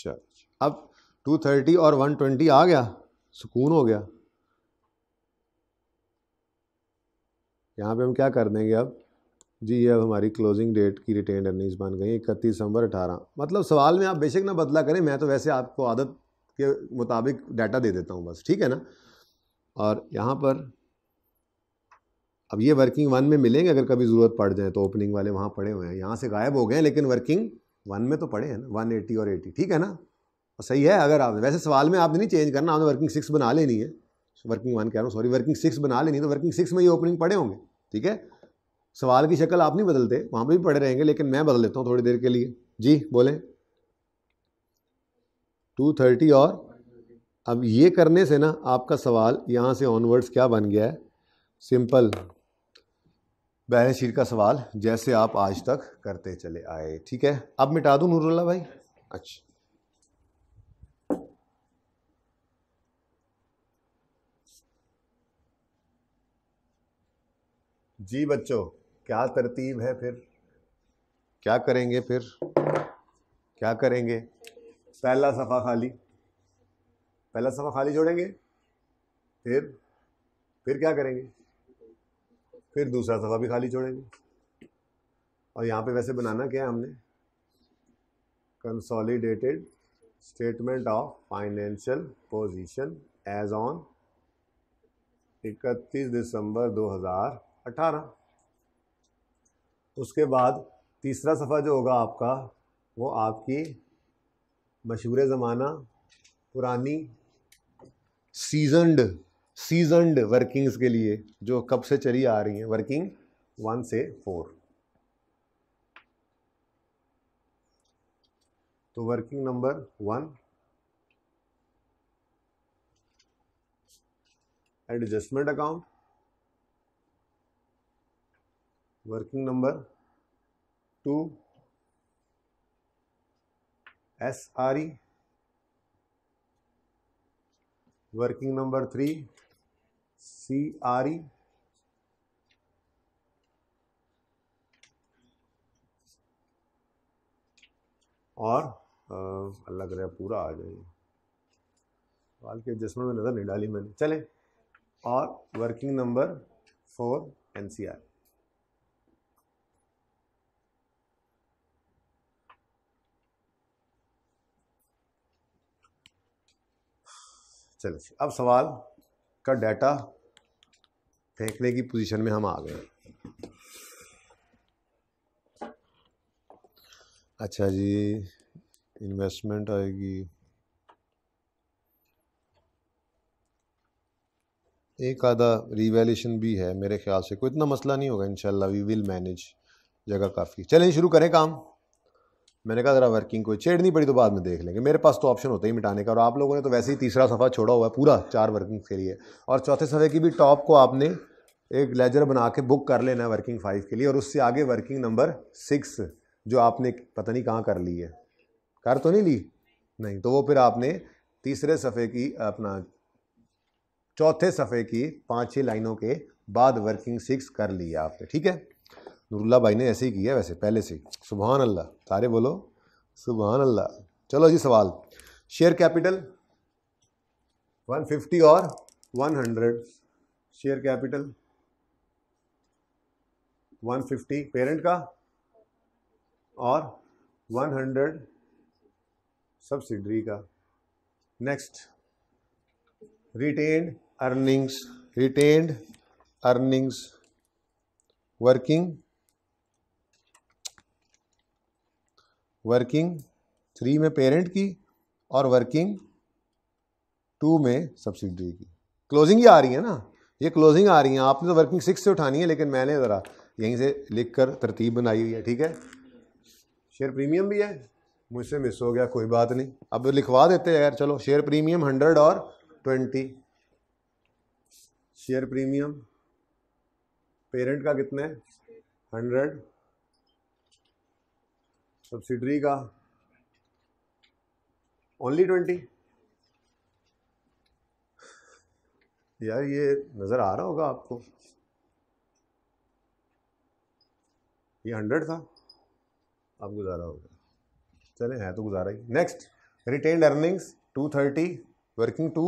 चलो अब टू थर्टी और वन ट्वेंटी आ गया सुकून हो गया यहाँ पे हम क्या कर देंगे अब जी ये अब हमारी क्लोजिंग डेट की रिटेन अर्निंग्स बन गई इकतीस दिसंबर अठारह मतलब सवाल में आप बेशक ना बदला करें मैं तो वैसे आपको आदत के मुताबिक डाटा दे देता हूँ बस ठीक है ना और यहाँ पर अब ये वर्किंग वन में मिलेंगे अगर कभी ज़रूरत पड़ जाए तो ओपनिंग वाले वहाँ पड़े हुए हैं यहाँ से गायब हो गए हैं लेकिन वर्किंग वन में तो पड़े हैं ना वन एटी और एटी ठीक है ना और सही है अगर आपने वैसे सवाल में आपने नहीं चेंज करना आपने वर्किंग सिक्स बना लेनी है वर्किंग वन कह रहा हूँ सॉरी वर्किंग सिक्स बना लेनी है तो वर्किंग सिक्स में ये ओपनिंग पड़े होंगे ठीक है सवाल की शक्ल आप नहीं बदलते वहाँ पर भी पड़े रहेंगे लेकिन मैं बदल लेता हूँ थोड़ी देर के लिए जी बोलें टू थर्टी और अब ये करने से ना आपका सवाल यहाँ से ऑनवर्ड्स क्या बन गया है सिंपल बैलेंस शीट का सवाल जैसे आप आज तक करते चले आए ठीक है अब मिटा दूँ नूरुल्ला भाई अच्छा जी बच्चों क्या तरतीब है फिर क्या करेंगे फिर क्या करेंगे पहला सफ़ा खाली पहला सफ़ा खाली छोड़ेंगे फिर फिर क्या करेंगे फिर दूसरा सफ़ा भी खाली छोड़ेंगे और यहाँ पे वैसे बनाना क्या है हमने consolidated statement of financial position as on 31 December 2018 उसके बाद तीसरा सफ़ा जो होगा आपका वो आपकी मशहूर ज़माना पुरानी सीजनड सीजनड वर्किंग्स के लिए जो कब से चली आ रही हैं वर्किंग वन से फोर तो working number one adjustment account working number two S R E working number three C R E और अल्लाह करे पूरा आ जाए बाल के जिसमें में नज़र नहीं डाली मैंने चले और working number four N C R चले अब सवाल का डाटा फेंकने की पोजीशन में हम आ गए अच्छा जी इन्वेस्टमेंट आएगी एक आधा रिवेल्यूशन भी है मेरे ख्याल से कोई इतना मसला नहीं होगा इनशाला वी विल मैनेज जगह काफ़ी चलें शुरू करें काम मैंने कहा ज़रा वर्किंग कोई छेड़नी पड़ी तो बाद में देख लेंगे मेरे पास तो ऑप्शन होता ही मिटाने का और आप लोगों ने तो वैसे ही तीसरा सफ़ा छोड़ा हुआ है पूरा चार वर्किंग के लिए और चौथे सफ़े की भी टॉप को आपने एक लेजर बना के बुक कर लेना है वर्किंग फाइव के लिए और उससे आगे वर्किंग नंबर सिक्स जो आपने पता नहीं कहाँ कर ली है कर तो नहीं ली नहीं तो वो फिर आपने तीसरे सफ़े की अपना चौथे सफ़े की पाँच छः लाइनों के बाद वर्किंग सिक्स कर ली है आपने ठीक है नूरुल्ला भाई ने ऐसे ही किया वैसे पहले से सुबहान अल्लाह सारे बोलो सुबहान अल्लाह चलो जी सवाल शेयर कैपिटल 150 और 100 शेयर कैपिटल 150 पेरेंट का और 100 सब्सिडरी का next retained earnings retained earnings working working three में पेरेंट की और वर्किंग टू में सब्सिडरी की क्लोजिंग ही आ रही है ना ये क्लोजिंग आ रही है आपने तो वर्किंग सिक्स से उठानी है लेकिन मैंने ज़रा यहीं से लिख कर तरतीब बनाई हुई है ठीक है शेयर प्रीमियम भी है मुझसे मिस हो गया कोई बात नहीं अब लिखवा देते हैं यार चलो शेयर प्रीमियम हंड्रेड और ट्वेंटी शेयर प्रीमियम पेरेंट का कितना है हंड्रेड सब्सिडरी का ओनली ट्वेंटी यार ये नज़र आ रहा होगा आपको ये हंड्रेड था आप गुजारा होगा चले हैं तो गुजारा ही next retained earnings two thirty working two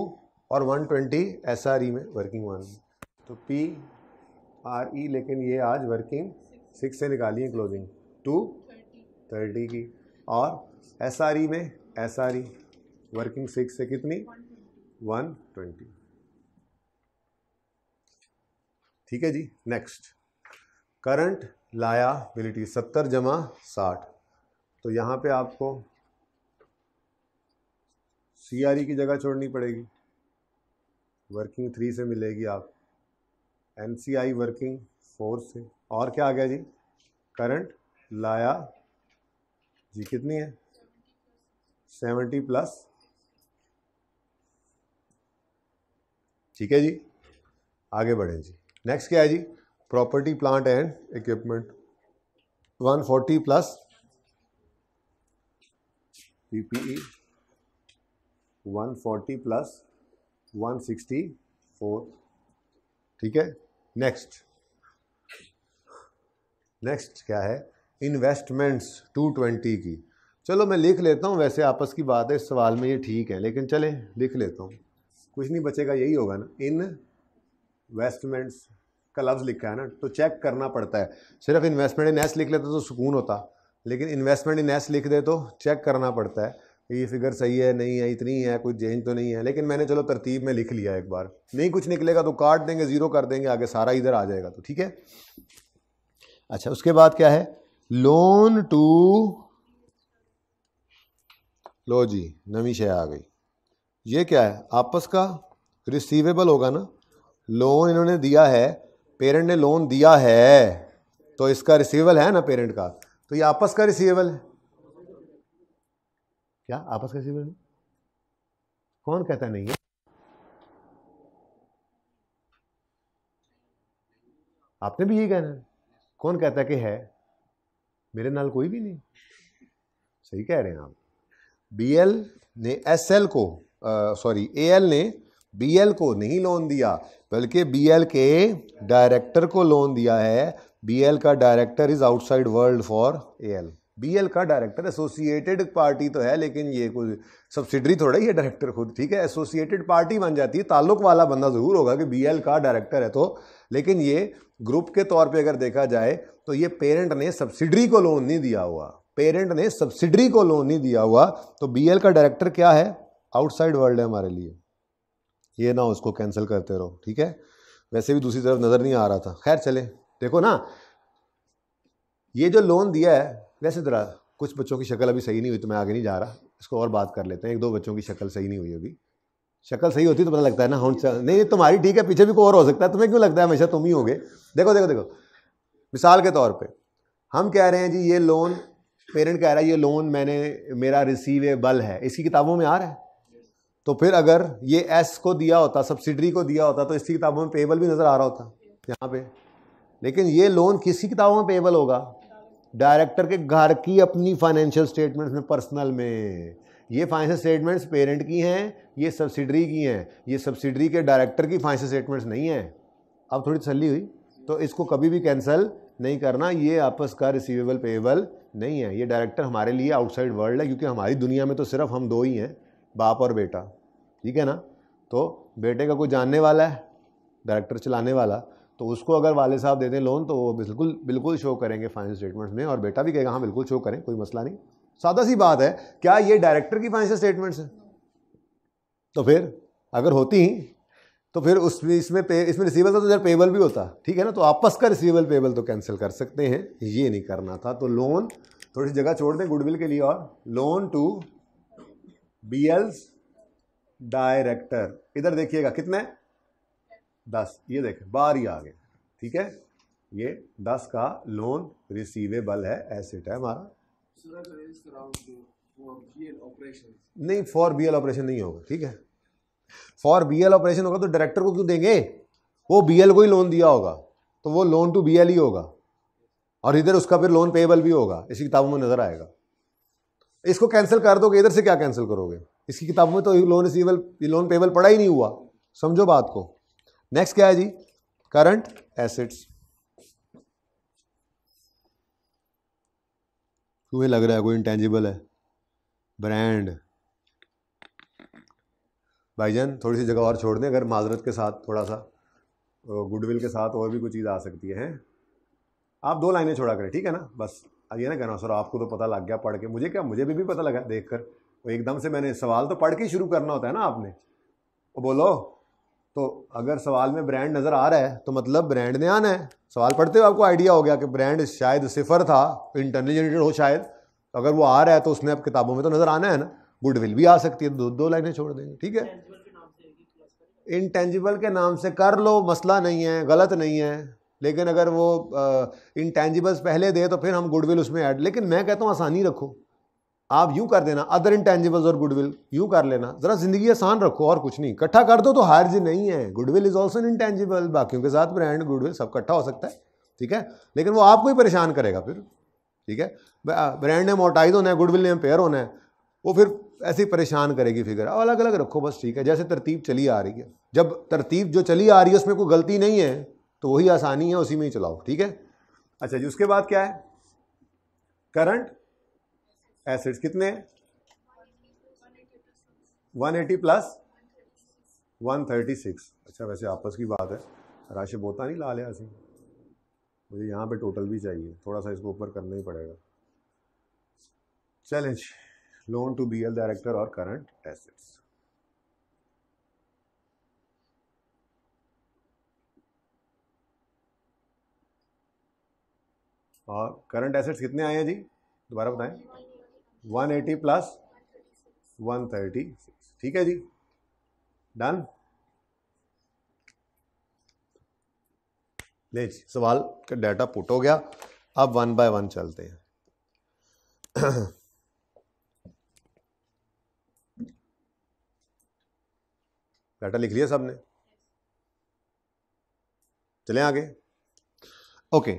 और one twenty S R E में वर्किंग वन तो पी आर ई लेकिन ये आज वर्किंग सिक्स से निकाली है क्लोजिंग टू थर्टी की और एस आर ई में S R E working six से कितनी वन ट्वेंटी ठीक है जी नेक्स्ट करंट लायाबिलिटी सत्तर जमा साठ तो यहाँ पे आपको सी आर ई की जगह छोड़नी पड़ेगी वर्किंग थ्री से मिलेगी आप N C I working four से और क्या आ गया जी करंट लाया जी कितनी है सेवेंटी प्लस ठीक है जी आगे बढ़े जी नेक्स्ट क्या है जी property plant and equipment forty plus PPE forty plus one sixty four ठीक है नेक्स्ट नेक्स्ट क्या है इन्वेस्टमेंट्स 220 की चलो मैं लिख लेता हूँ वैसे आपस की बात है इस सवाल में ये ठीक है लेकिन चले लिख लेता हूँ कुछ नहीं बचेगा यही होगा ना इन वेस्टमेंट्स का लफ्ज़ लिखा है ना तो चेक करना पड़ता है सिर्फ इन्वेस्टमेंट इन एस लिख लेते तो सुकून होता लेकिन इन्वेस्टमेंट इन एस लिख दे तो चेक करना पड़ता है ये फिगर सही है नहीं है इतनी है कुछ चेंज तो नहीं है लेकिन मैंने चलो तरतीब में लिख लिया एक बार नहीं कुछ निकलेगा तो काट देंगे ज़ीरो कर देंगे आगे सारा इधर आ जाएगा तो ठीक है अच्छा उसके बाद क्या है लोन टू लो जी नवी शय आ गई ये क्या है आपस का रिसीवेबल होगा ना लोन इन्होंने दिया है पेरेंट ने लोन दिया है तो इसका रिसीवेबल है ना पेरेंट का तो ये आपस का रिसीवेबल है क्या आपस का रिसीवेबल है कौन कहता नहीं है आपने भी यही कहना है कौन कहता है कि है मेरे नाल कोई भी नहीं सही कह रहे हैं आप बीएल ने एसएल को सॉरी एएल ने बीएल को नहीं लोन दिया बल्कि बीएल के डायरेक्टर को लोन दिया है बीएल का director is outside world for AL BL का डायरेक्टर एसोसिएटेड पार्टी तो है लेकिन ये कोई सब्सिडरी थोड़ा ही है डायरेक्टर खुद ठीक है एसोसिएटेड पार्टी बन जाती है ताल्लुक वाला बंदा ज़रूर होगा कि बीएल का डायरेक्टर है तो लेकिन ये ग्रुप के तौर पे अगर देखा जाए तो ये पेरेंट ने सब्सिडरी को लोन नहीं दिया हुआ पेरेंट ने सब्सिडरी को लोन नहीं दिया हुआ तो बी का डायरेक्टर क्या है आउटसाइड वर्ल्ड है हमारे लिए ये ना उसको कैंसिल करते रहो ठीक है वैसे भी दूसरी तरफ नज़र नहीं आ रहा था खैर चले देखो ना ये जो लोन दिया है वैसे जरा कुछ बच्चों की शक्ल अभी सही नहीं हुई तो मैं आगे नहीं जा रहा इसको और बात कर लेते हैं एक दो बच्चों की शक्ल सही नहीं हुई अभी शक्ल सही होती तो पता लगता है ना हम नहीं तुम्हारी ठीक है पीछे भी कोई और हो सकता है तुम्हें क्यों लगता है हमेशा तुम ही होगे देखो देखो देखो मिसाल के तौर पर हम कह रहे हैं जी ये लोन पेरेंट कह रहा है ये लोन मैंने मेरा रिसीवेबल है इसकी किताबों में आ रहा है तो फिर अगर ये एस को दिया होता सब्सिडरी को दिया होता तो इसकी किताबों में पेबल भी नज़र आ रहा होता यहाँ पे लेकिन ये लोन किसी किताबों में पेबल होगा डायरेक्टर के घर की अपनी फाइनेंशियल स्टेटमेंट्स में पर्सनल में ये फाइनेंशियल स्टेटमेंट्स पेरेंट की हैं ये सब्सिडरी की हैं ये सब्सिडरी के डायरेक्टर की फाइनेंशियल स्टेटमेंट्स नहीं हैं अब थोड़ी तसली हुई तो इसको कभी भी कैंसिल नहीं करना ये आपस का रिसीवेबल पेएबल नहीं है ये डायरेक्टर हमारे लिए आउटसाइड वर्ल्ड है क्योंकि हमारी दुनिया में तो सिर्फ हम दो ही हैं बाप और बेटा ठीक है ना तो बेटे का कोई जानने वाला है डायरेक्टर चलाने वाला तो उसको अगर वाले साहब दे दें लोन तो वो बिल्कुल बिल्कुल शो करेंगे फाइनेंशियल स्टेटमेंट्स में और बेटा भी कहेगा हाँ बिल्कुल शो करें कोई मसला नहीं सादा सी बात है क्या ये डायरेक्टर की फाइनेंशियल स्टेटमेंट्स हैं तो फिर अगर होती ही तो फिर उसमें इसमें पे इसमें रिसीवल था तो इधर पेबल भी होता ठीक है ना तो आपस का रिसीवल पेबल तो कैंसिल कर सकते हैं ये नहीं करना था तो लोन थोड़ी सी जगह छोड़ दें गुडविल के लिए और लोन टू बी डायरेक्टर इधर देखिएगा कितने दस ये देखें बाहर ही आ गए ठीक है ये दस का लोन रिसीवेबल है एसेट है हमारा नहीं फॉर बी एल ऑपरेशन नहीं होगा ठीक है फॉर बी एल ऑपरेशन होगा तो डायरेक्टर को क्यों देंगे वो बी एल को ही लोन दिया होगा तो वो लोन टू बी एल ही होगा और इधर उसका फिर लोन पेएबल भी होगा इसी किताबों में नजर आएगा इसको कैंसिल कर दोगे इधर से क्या कैंसिल करोगे इसकी किताबों में तो लोन रिसीवेबल लोन पेबल पड़ा ही नहीं हुआ समझो बात को नेक्स्ट क्या है जी करंट एसेट्स तुम्हें लग रहा है कोई इंटेंजिबल है ब्रांड भाईजान थोड़ी सी जगह और छोड़ दें अगर माजरत के साथ थोड़ा सा गुडविल के साथ और भी कोई चीज़ आ सकती है आप दो लाइनें छोड़ा करें ठीक है ना बस ये ना कहना सर आपको तो पता लग गया पढ़ के मुझे क्या मुझे भी, भी पता लगा देख कर एकदम से मैंने सवाल तो पढ़ के ही शुरू करना होता है ना आपने वो बोलो तो अगर सवाल में ब्रांड नज़र आ रहा है तो मतलब ब्रांड ने आना है सवाल पढ़ते हुए आपको आइडिया हो गया कि ब्रांड शायद सिफर था इंटरनली जनरेटेड हो शायद तो अगर वो आ रहा है तो उसने अब किताबों में तो नज़र आना है ना गुडविल भी आ सकती है दो दो लाइनें छोड़ देंगे ठीक है इनटेंजिबल के नाम से कर लो मसला नहीं है गलत नहीं है लेकिन अगर वो इनटेंजिबल्स पहले दे तो फिर हम गुडविल उसमें ऐड लेकिन मैं कहता हूँ आसानी रखो आप यूँ कर देना अदर इंटेंजिबल्स और गुडविल यूँ कर लेना ज़रा ज़िंदगी आसान रखो और कुछ नहीं इकट्ठा कर दो तो हार्ज नहीं है गुडविल इज़ ऑल्सो इंटेंजिबल बाकियों के साथ ब्रांड गुडविल सब इकट्ठा हो सकता है ठीक है लेकिन वो आपको ही परेशान करेगा फिर ठीक है ब्रांड ने मोटाइज होना है गुडविल ने पेयर होना है वो फिर ऐसे ही परेशान करेगी फिगर अब अलग अलग रखो बस ठीक है जैसे तरतीब चली आ रही है जब तरतीब जो चली आ रही है उसमें कोई गलती नहीं है तो वही आसानी है उसी में ही चलाओ ठीक है अच्छा जी उसके बाद क्या है करंट एसिड्स कितने one eighty plus one thirty six अच्छा वैसे आपस की बात है राशि बोता नहीं ला लिया मुझे यहाँ पे टोटल भी चाहिए थोड़ा सा इसको ऊपर करना ही पड़ेगा challenge loan to B L director और करंट एसेट्स और करंट एसेट्स कितने आए हैं जी दोबारा बताएं one eighty plus one thirty six ठीक है जी डन ले जी सवाल का डाटा पुट हो गया अब वन बाय वन चलते हैं डाटा लिख लिया सबने चले आगे okay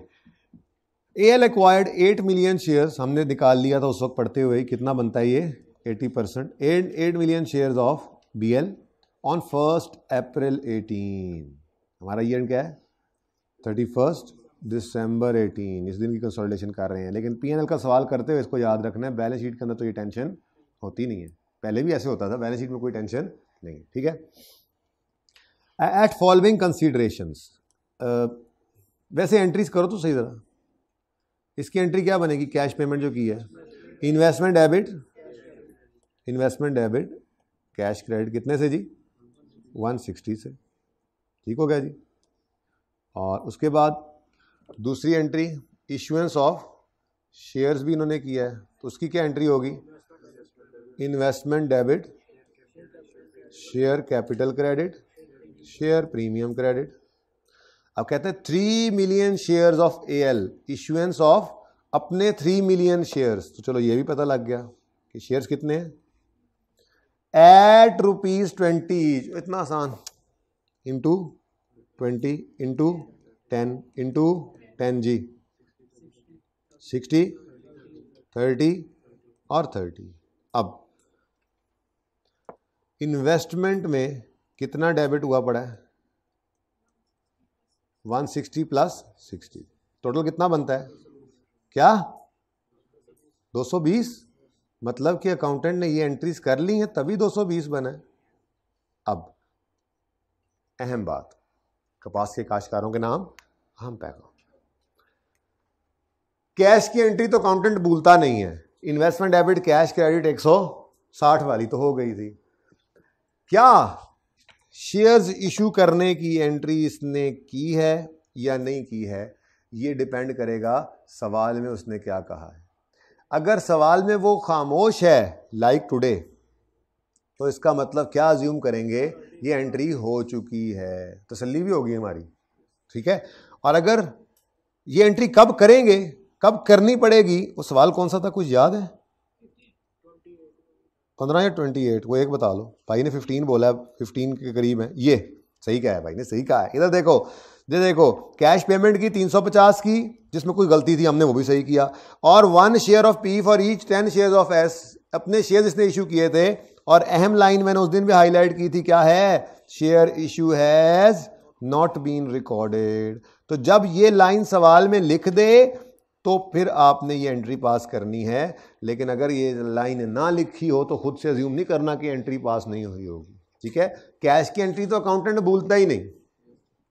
A L acquired eight million shares हमने निकाल लिया था उस वक्त पढ़ते हुए कितना बनता है ये eighty percent and eight million shares of B L on first April eighteen हमारा ईयर क्या है थर्टी फर्स्ट दिसंबर एटीन इस दिन की कंसल्टेशन कर रहे हैं लेकिन पी एन एल का सवाल करते हुए इसको याद रखना है बैलेंस शीट के अंदर तो ये टेंशन होती नहीं है पहले भी ऐसे होता था बैलेंस शीट में कोई टेंशन नहीं है ठीक है एट फॉलोइंग कंसिडरेशंस वैसे एंट्रीज करो तो सही ज़रा इसकी एंट्री क्या बनेगी कैश पेमेंट जो की है investment debit investment debit cash credit कितने से जी 160 से ठीक हो गया जी और उसके बाद दूसरी एंट्री इशुएंस ऑफ शेयर्स भी इन्होंने किया है तो उसकी क्या एंट्री होगी investment debit share capital credit share premium credit अब कहते हैं three million shares of A L issuance of अपने थ्री मिलियन शेयर्स तो चलो ये भी पता लग गया कि शेयर्स कितने हैं एट रुपीज ट्वेंटी इतना आसान into twenty into ten into ten जी सिक्सटी थर्टी और थर्टी अब इन्वेस्टमेंट में कितना डेबिट हुआ पड़ा है one sixty plus sixty total कितना बनता है क्या दो सौ बीस मतलब कि अकाउंटेंट ने ये एंट्रीज कर ली हैं तभी दो सौ बीस बना है अब अहम बात कपास के काश्तकारों के नाम हम पैगाम कैश की एंट्री तो अकाउंटेंट भूलता नहीं है इन्वेस्टमेंट डेबिट कैश क्रेडिट एक सौ साठ वाली तो हो गई थी क्या शेयर्स इशू करने की एंट्री इसने की है या नहीं की है ये डिपेंड करेगा सवाल में उसने क्या कहा है अगर सवाल में वो खामोश है लाइक टुडे तो इसका मतलब क्या अज्यूम करेंगे ये एंट्री हो चुकी है तसली भी होगी हमारी ठीक है और अगर ये एंट्री कब करेंगे कब करनी पड़ेगी वो सवाल कौन सा था कुछ याद है पंद्रह या ट्वेंटी एट वो एक बता लो भाई ने फिफ्टीन बोला है फिफ्टीन के करीब है ये सही कहा है भाई ने सही कहा है इधर देखो ये देखो कैश पेमेंट की तीन सौ पचास की जिसमें कोई गलती थी हमने वो भी सही किया और one share of P for each ten share of S अपने शेयर इसने इशू किए थे और अहम लाइन मैंने उस दिन भी हाईलाइट की थी क्या है share issue has not been recorded तो जब ये लाइन सवाल में लिख दे तो फिर आपने ये एंट्री पास करनी है लेकिन अगर ये लाइन ना लिखी हो तो खुद से अज्यूम नहीं करना कि एंट्री पास नहीं हुई होगी ठीक है कैश की एंट्री तो अकाउंटेंट भूलता ही नहीं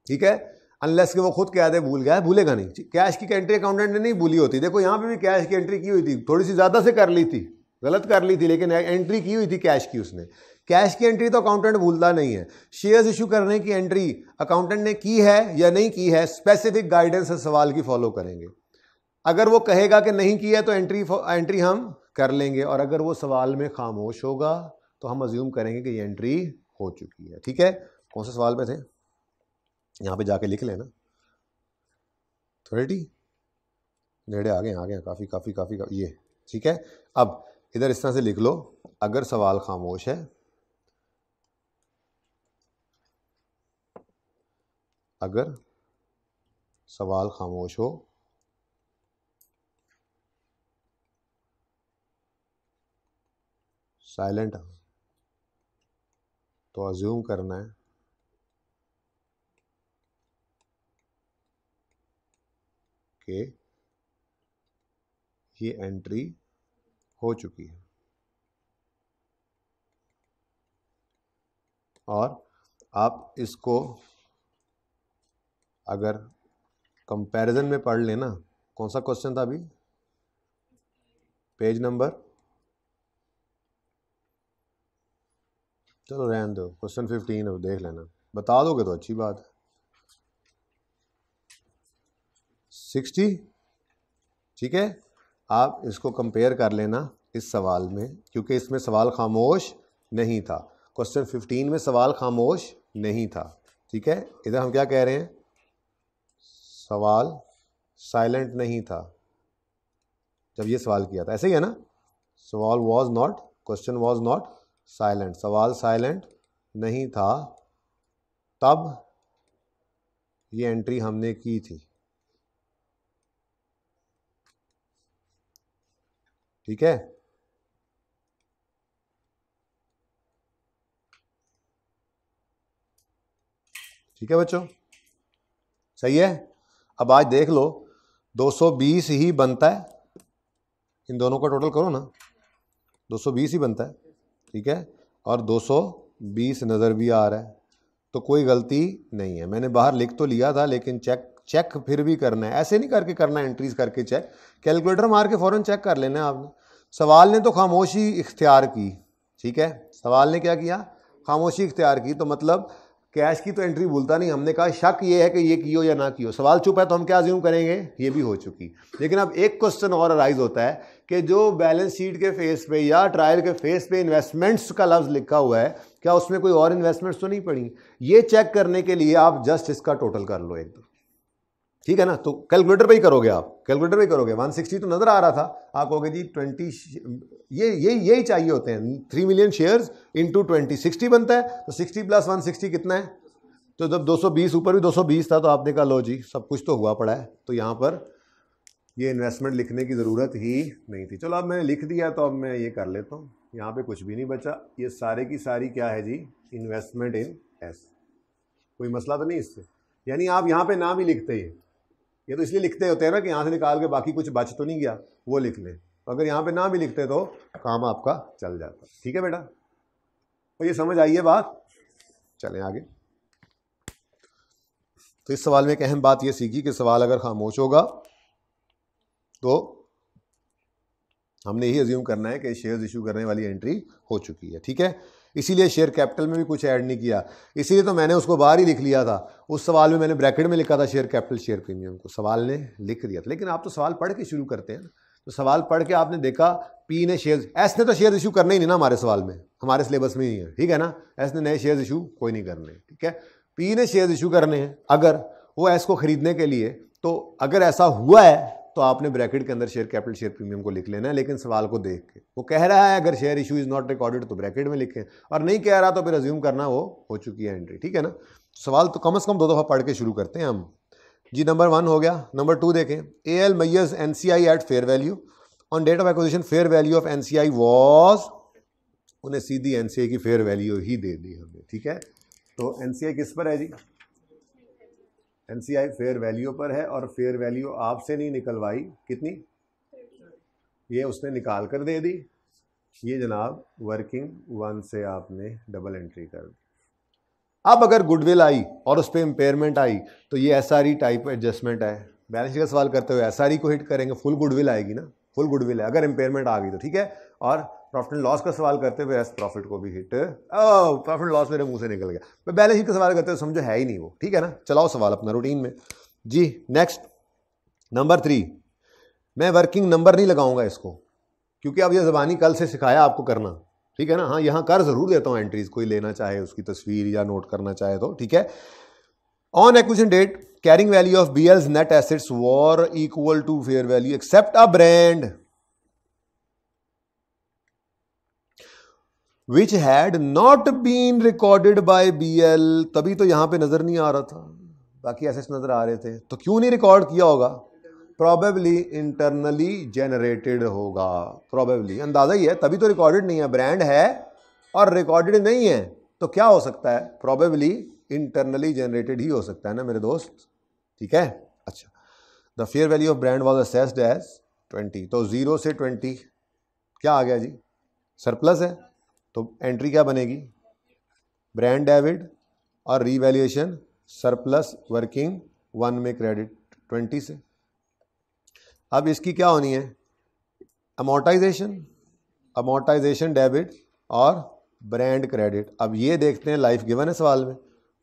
ठीक है अनलेस के वो खुद कह दे भूल गया है भूलेगा नहीं कैश की एंट्री अकाउंटेंट ने नहीं भूली होती देखो यहाँ पे भी कैश की एंट्री की हुई थी थोड़ी सी ज़्यादा से कर ली थी गलत कर ली थी लेकिन एंट्री की हुई थी कैश की उसने कैश की एंट्री तो अकाउंटेंट भूलता नहीं है शेयर्स इशू करने की एंट्री अकाउंटेंट ने की है या नहीं की है स्पेसिफिक गाइडेंस सवाल की फॉलो करेंगे अगर वो कहेगा कि नहीं किया तो एंट्री एंट्री हम कर लेंगे और अगर वो सवाल में खामोश होगा तो हम अज्यूम करेंगे कि ये एंट्री हो चुकी है ठीक है कौन से सवाल में थे यहाँ पे जाके लिख लेना थर्टी तो नेड़े आ गए आ गए काफ़ी काफ़ी काफ़ी ये ठीक है अब इधर इस तरह से लिख लो अगर सवाल खामोश है अगर सवाल खामोश हो साइलेंट है तो अज्यूम करना है कि ये एंट्री हो चुकी है और आप इसको अगर कंपैरिजन में पढ़ लेना कौन सा क्वेश्चन था अभी पेज नंबर चलो रहन दो क्वेश्चन फिफ्टीन अब देख लेना बता दोगे तो अच्छी बात है सिक्सटी ठीक है आप इसको कंपेयर कर लेना इस सवाल में क्योंकि इसमें सवाल खामोश नहीं था क्वेश्चन फिफ्टीन में सवाल खामोश नहीं था ठीक है इधर हम क्या कह रहे हैं सवाल साइलेंट नहीं था जब ये सवाल किया था ऐसे ही है ना सवाल was not question was not silent सवाल साइलेंट नहीं था तब ये एंट्री हमने की थी ठीक है ठीक है बच्चों सही है अब आज देख लो 220 ही बनता है इन दोनों का टोटल करो ना 220 ही बनता है ठीक है और 220 नज़र भी आ रहा है तो कोई गलती नहीं है मैंने बाहर लिख तो लिया था लेकिन चेक चेक फिर भी करना है ऐसे नहीं करके करना है एंट्रीज करके चेक कैलकुलेटर मार के फ़ौरन चेक कर लेना आपने सवाल ने तो खामोशी इख्तियार की ठीक है सवाल ने क्या किया खामोशी इख्तियार की तो मतलब कैश की तो एंट्री भूलता नहीं हमने कहा शक ये है कि ये कियो या ना कियो सवाल चुप है तो हम क्या ज्यूम करेंगे ये भी हो चुकी लेकिन अब एक क्वेश्चन और अराइज होता है कि जो बैलेंस शीट के फेस पे या ट्रायल के फेस पे इन्वेस्टमेंट्स का लफ्ज़ लिखा हुआ है क्या उसमें कोई और इन्वेस्टमेंट्स तो नहीं पड़ी ये चेक करने के लिए आप जस्ट इसका टोटल कर लो एक दो ठीक है ना तो कैलकुलेटर पे ही करोगे आप कैलकुलेटर पे ही करोगे 160 तो नज़र आ रहा था आप कहोगे जी 20 ये ये यही चाहिए होते हैं three million shares into twenty sixty बनता है तो सिक्सटी प्लस वन कितना है तो जब 220 ऊपर भी 220 था तो आपने कहा लो जी सब कुछ तो हुआ पड़ा है तो यहाँ पर ये इन्वेस्टमेंट लिखने की ज़रूरत ही नहीं थी चलो अब मैंने लिख दिया तो अब मैं ये कर लेता हूँ यहाँ पे कुछ भी नहीं बचा ये सारे की सारी क्या है जी इन्वेस्टमेंट इन एस कोई मसला तो नहीं इससे यानी आप यहाँ पे नाम ही लिखते ये ये तो इसलिए लिखते होते हैं ना कि यहाँ से निकाल के बाकी कुछ बच तो नहीं गया वो लिख लें तो अगर यहाँ पे ना भी लिखते तो काम आपका चल जाता ठीक है बेटा तो ये समझ आई है बात चलें आगे तो इस सवाल में एक अहम बात ये सीखी कि सवाल अगर खामोश होगा तो हमने यही अज्यूम करना है कि शेयर्स इशू करने वाली एंट्री हो चुकी है ठीक है इसीलिए शेयर कैपिटल में भी कुछ ऐड नहीं किया इसीलिए तो मैंने उसको बाहर ही लिख लिया था उस सवाल में मैंने ब्रैकेट में लिखा था शेयर कैपिटल शेयर प्रीमियम को सवाल ने लिख दिया था लेकिन आप तो सवाल पढ़ के शुरू करते हैं तो सवाल पढ़ के आपने देखा पी ने शेयर एस ने तो शेयर इशू करने ही नहीं ना हमारे सवाल में हमारे सिलेबस में ही है ठीक है ना एस नए शेयर इशू कोई नहीं करने ठीक है पी ने शेयर इशू करने हैं अगर वो एस को खरीदने के लिए तो अगर ऐसा हुआ है तो आपने ब्रैकेट के अंदर शेयर कैपिटल शेयर प्रीमियम को लिख लेना है लेकिन सवाल को देख के वो कह रहा है अगर share issue is not recorded तो ब्रैकेट में लिखें और नहीं कह रहा तो फिर रिज्यूम करना वो हो चुकी है एंट्री ठीक है ना सवाल तो कम अज़ कम दो दफ़ा पढ़ के शुरू करते हैं हम जी नंबर वन हो गया नंबर टू देखें A L measures N C I at fair value on date of acquisition fair value of N C I was उन्हें सीधी एन सी आई की फेयर वैल्यू ही दे दी हमने ठीक है तो एन सी आई किस पर है जी एन फेयर वैल्यू पर है और फेयर वैल्यू आपसे नहीं निकलवाई कितनी ये उसने निकाल कर दे दी ये जनाब वर्किंग वन से आपने डबल एंट्री कर दी अब अगर गुडविल आई और उस पर इम्पेयरमेंट आई तो ये एस टाइप एडजस्टमेंट है बैलेंस शीट का सवाल करते हुए एस e को हिट करेंगे फुल गुडविल आएगी ना फुल गुडविल है अगर इम्पेयरमेंट आ गई तो ठीक है और प्रॉफिट एंड लॉस का सवाल करते हुए एस प्रॉफिट को भी हिट प्रॉफिट लॉस मेरे मुंह से निकल गया मैं बैलेंस शीट का सवाल करते हुए समझो है ही नहीं वो ठीक है ना चलाओ सवाल अपना रूटीन में जी नेक्स्ट नंबर थ्री मैं वर्किंग नंबर नहीं लगाऊंगा इसको क्योंकि अब यह ज़बानी कल से सिखाया आपको करना ठीक है ना हाँ यहाँ कर ज़रूर देता हूँ एंट्रीज कोई लेना चाहे उसकी तस्वीर या नोट करना चाहे तो ठीक है on acquisition date carrying value of B L's net assets were equal to fair value except a brand which had not been recorded by B L तभी तो यहाँ पे नज़र नहीं आ रहा था बाकी ऐसे नज़र आ रहे थे तो क्यों नहीं रिकॉर्ड किया होगा प्रॉबेबली इंटरनली जनरेटेड होगा प्रॉबेबली अंदाज़ा ही है तभी तो रिकॉर्डेड नहीं है ब्रांड है और रिकॉर्डेड नहीं है तो क्या हो सकता है प्रॉबेबली इंटरनली जनरेटेड ही हो सकता है ना मेरे दोस्त ठीक है अच्छा the fair value of brand was assessed as twenty तो ज़ीरो से ट्वेंटी क्या आ गया जी सरप्लस है तो एंट्री क्या बनेगी ब्रांड डेबिट और रीवैल्यूएशन सरप्लस वर्किंग वन में क्रेडिट ट्वेंटी से अब इसकी क्या होनी है अमोटाइजेशन अमोटाइजेशन डेबिट और ब्रांड क्रेडिट अब ये देखते हैं लाइफ गिवन है सवाल में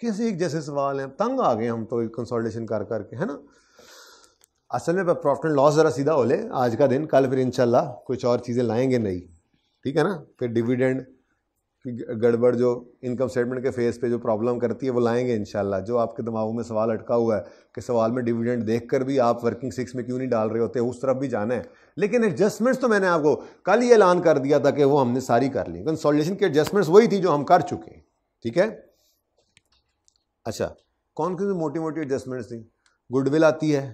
किसी एक जैसे सवाल हैं तंग आ गए हम तो कंसोल्टेशन कर करके है ना असल में प्रॉफिट एंड लॉस ज़रा सीधा हो ले आज का दिन कल फिर इंशाल्लाह कुछ और चीज़ें लाएंगे नहीं ठीक है ना फिर डिविडेंड गड़बड़ जो इनकम स्टेटमेंट के फेस पे जो प्रॉब्लम करती है वो लाएंगे इनशाला जो आपके दिमागों में सवाल अटका हुआ है कि सवाल में डिविडेंड देख कर भी आप वर्किंग सिक्स में क्यों नहीं डाल रहे होते उस तरफ भी जाना है लेकिन एडजस्टमेंट्स तो मैंने आपको कल ही ऐलान कर दिया था कि वो हमने सारी कर ली कंसोलिडेशन की एडजस्टमेंट्स वही थी जो हम कर चुके हैं ठीक है अच्छा कौन कौन सी मोटी मोटी एडजस्टमेंट्स थी गुडविल आती है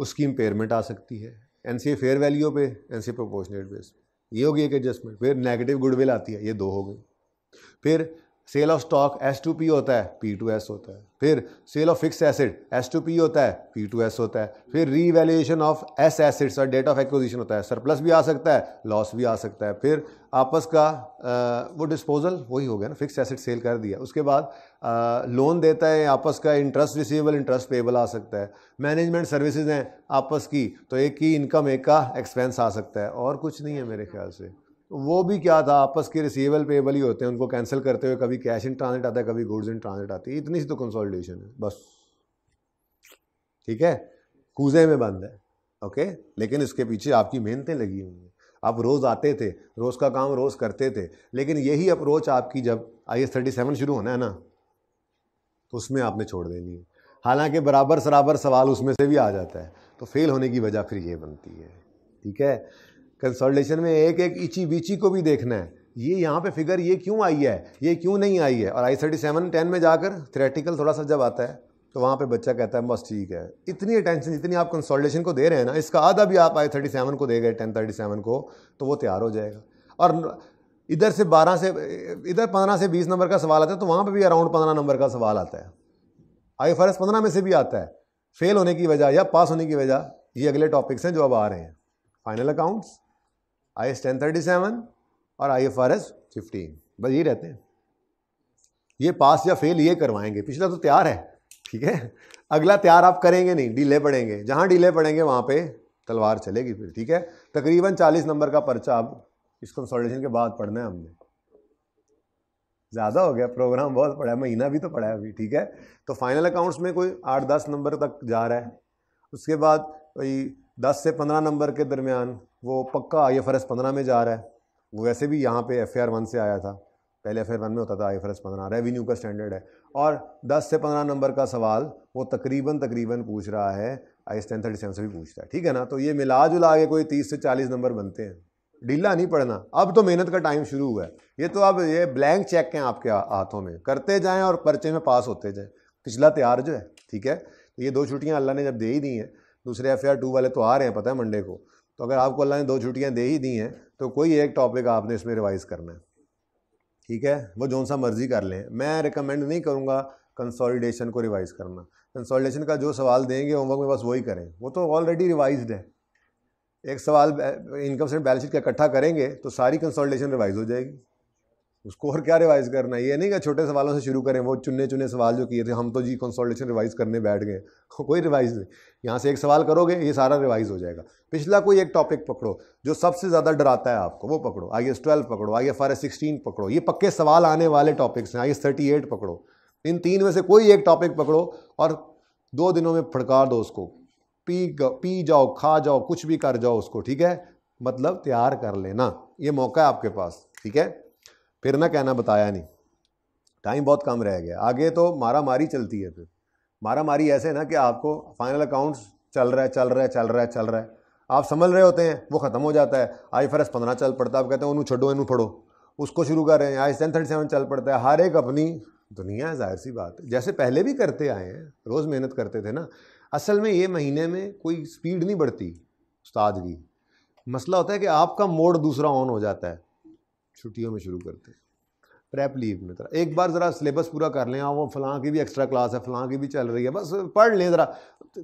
उसकी इम्पेयरमेंट आ सकती है एन सी फेयर वैल्यू पे एन सी प्रोपोर्शनेट बेस पर ये होगी एक एडजस्टमेंट फिर नेगेटिव गुडविल आती है ये दो हो गई फिर sale of stock S to P होता है पी टू एस होता है फिर sale of fix asset S to P होता है पी टू एस होता है फिर रीवैल्यूएशन ऑफ एस एसिड्स और डेट ऑफ एक्विजिशन होता है सरप्लस भी आ सकता है लॉस भी आ सकता है फिर आपस का आ, वो डिस्पोजल वही हो गया ना फिक्स एसिड सेल कर दिया उसके बाद आ, लोन देता है आपस का इंटरेस्ट रिसीवेबल इंटरेस्ट पेबल आ सकता है मैनेजमेंट सर्विसेज हैं आपस की तो एक की इनकम एक का एक्सपेंस आ सकता है और कुछ नहीं है मेरे ख्याल से तो वो भी क्या था आपस के रिसीवेबल पेबल ही होते हैं उनको कैंसिल करते हुए कभी कैश इन ट्रांजिट आता है कभी गुड्स इन ट्रांजिट आती है इतनी सी तो कंसोलिडेशन है बस ठीक है कूजे में बंद है ओके लेकिन इसके पीछे आपकी मेहनतें लगी हुई हैं आप रोज़ आते थे रोज़ का काम रोज़ करते थे लेकिन यही अप्रोच आपकी जब आई एस थर्टी सेवन शुरू होना है ना तो उसमें आपने छोड़ देनी है हालांकि बराबर सराबर सवाल उसमें से भी आ जाता है तो फेल होने की वजह फिर ये बनती है ठीक है कंसोलिडेशन में एक एक इची बीची को भी देखना है ये यहाँ पे फिगर ये क्यों आई है ये क्यों नहीं आई है और आई थर्टी सेवन टेन में जाकर थ्रेटिकल थोड़ा सा जब आता है तो वहाँ पे बच्चा कहता है बस ठीक है इतनी अटेंशन जितनी आप कंसोलिडेशन को दे रहे हैं ना इसका आधा भी आप आई थर्टी सेवन को दे गए टेन थर्टी सेवन को तो वो तैयार हो जाएगा और इधर से बारह से इधर पंद्रह से बीस नंबर का सवाल आता है तो वहाँ पर भी अराउंड पंद्रह नंबर का सवाल आता है आई फर्स पंद्रह में से भी आता है फेल होने की वजह या पास होने की वजह ये अगले टॉपिक्स हैं जो अब आ रहे हैं final accounts I S ten thirty seven और I F R S fifteen बस ये रहते हैं ये पास या फेल ये करवाएंगे पिछला तो तैयार है ठीक है अगला तैयार आप करेंगे नहीं डीले पड़ेंगे जहाँ डीले पड़ेंगे वहाँ पे तलवार चलेगी फिर ठीक है तकरीबन चालीस नंबर का पर्चा अब इस कंसल्टेशन के बाद पढ़ना है हमने ज़्यादा हो गया प्रोग्राम बहुत पढ़ा है महीना भी तो पढ़ा है अभी ठीक है तो फाइनल अकाउंट्स में कोई आठ दस नंबर तक जा रहा है उसके बाद कोई दस से पंद्रह नंबर के दरमियान वो पक्का आई एफ आर एस पंद्रह में जा रहा है वो वैसे भी यहाँ पे एफ आई आर वन से आया था पहले एफ आई आर वन में होता था आई एफ आर एस पंद्रह रेवेन्यू का स्टैंडर्ड है और दस से पंद्रह नंबर का सवाल वो तकरीबन तकरीबन पूछ रहा है I S ten thirty seven से भी पूछता है ठीक है ना तो ये मिला जुला के कोई तीस से चालीस नंबर बनते हैं ढीला नहीं पड़ना अब तो मेहनत का टाइम शुरू हुआ है ये तो अब ये ब्लैंक चेक हैं आपके हाथों में करते जाएँ और पर्चे में पास होते जाएँ पिछला त्यार जो है ठीक है तो ये दो छुट्टियाँ अल्लाह ने जब दे ही दी हैं दूसरे एफ टू वाले तो आ रहे हैं पता है मंडे को तो अगर आपको अल्लाह ने दो छुट्टियाँ दे ही दी हैं तो कोई एक टॉपिक आपने इसमें रिवाइज़ करना है ठीक है वो जौन सा मर्ज़ी कर लें मैं रिकमेंड नहीं करूँगा कंसोलिडेशन को रिवाइज़ करना कंसोलिडेशन का जो सवाल देंगे होमवर्क में बस वही करें वो तो ऑलरेडी रिवाइज है एक सवाल इनकम स्टेटमेंट बैलेंस शीट का इकट्ठा करेंगे तो सारी कंसोलिडेशन रिवाइज हो जाएगी उसको और क्या रिवाइज करना है ये नहीं कि छोटे सवालों से शुरू करें वो चुने चुने सवाल जो किए थे हम तो जी कंसोलिडेशन रिवाइज करने बैठ गए कोई रिवाइज नहीं यहाँ से एक सवाल करोगे ये सारा रिवाइज हो जाएगा पिछला कोई एक टॉपिक पकड़ो जो सबसे ज़्यादा डराता है आपको वो पकड़ो आई एस ट्वेल्व पकड़ो I F R S sixteen पकड़ो ये पक्के सवाल आने वाले टॉपिक्स हैं आई एस थर्टी एट पकड़ो इन तीन में से कोई एक टॉपिक पकड़ो और दो दिनों में फड़कार दो उसको पी पी जाओ खा जाओ कुछ भी कर जाओ उसको ठीक है मतलब तैयार कर लेना ये मौका है आपके पास ठीक है फिर ना कहना बताया नहीं टाइम बहुत कम रह गया आगे तो मारा मारी चलती है फिर मारा मारी ऐसे ना कि आपको फाइनल अकाउंट्स चल रहा है चल रहा है चल रहा है चल रहा है आप संभल रहे होते हैं वो ख़त्म हो जाता है आई फरस पंद्रह चल पड़ता है आप कहते हैं उन्हें छोड़ो इनू पढ़ो उसको शुरू कर रहे हैं आई सेवन थर्टी सेवन चल पड़ता है हर एक अपनी दुनिया है जाहिर सी बात जैसे पहले भी करते आए हैं रोज़ मेहनत करते थे ना असल में ये महीने में कोई स्पीड नहीं बढ़ती उस्ताद की मसला होता है कि आपका मोड दूसरा ऑन हो जाता है छुट्टियों में शुरू करते हैं प्रेप लीव में तरह एक बार ज़रा सिलेबस पूरा कर लें वो फलां की भी एक्स्ट्रा क्लास है फलां की भी चल रही है बस पढ़ लें ज़रा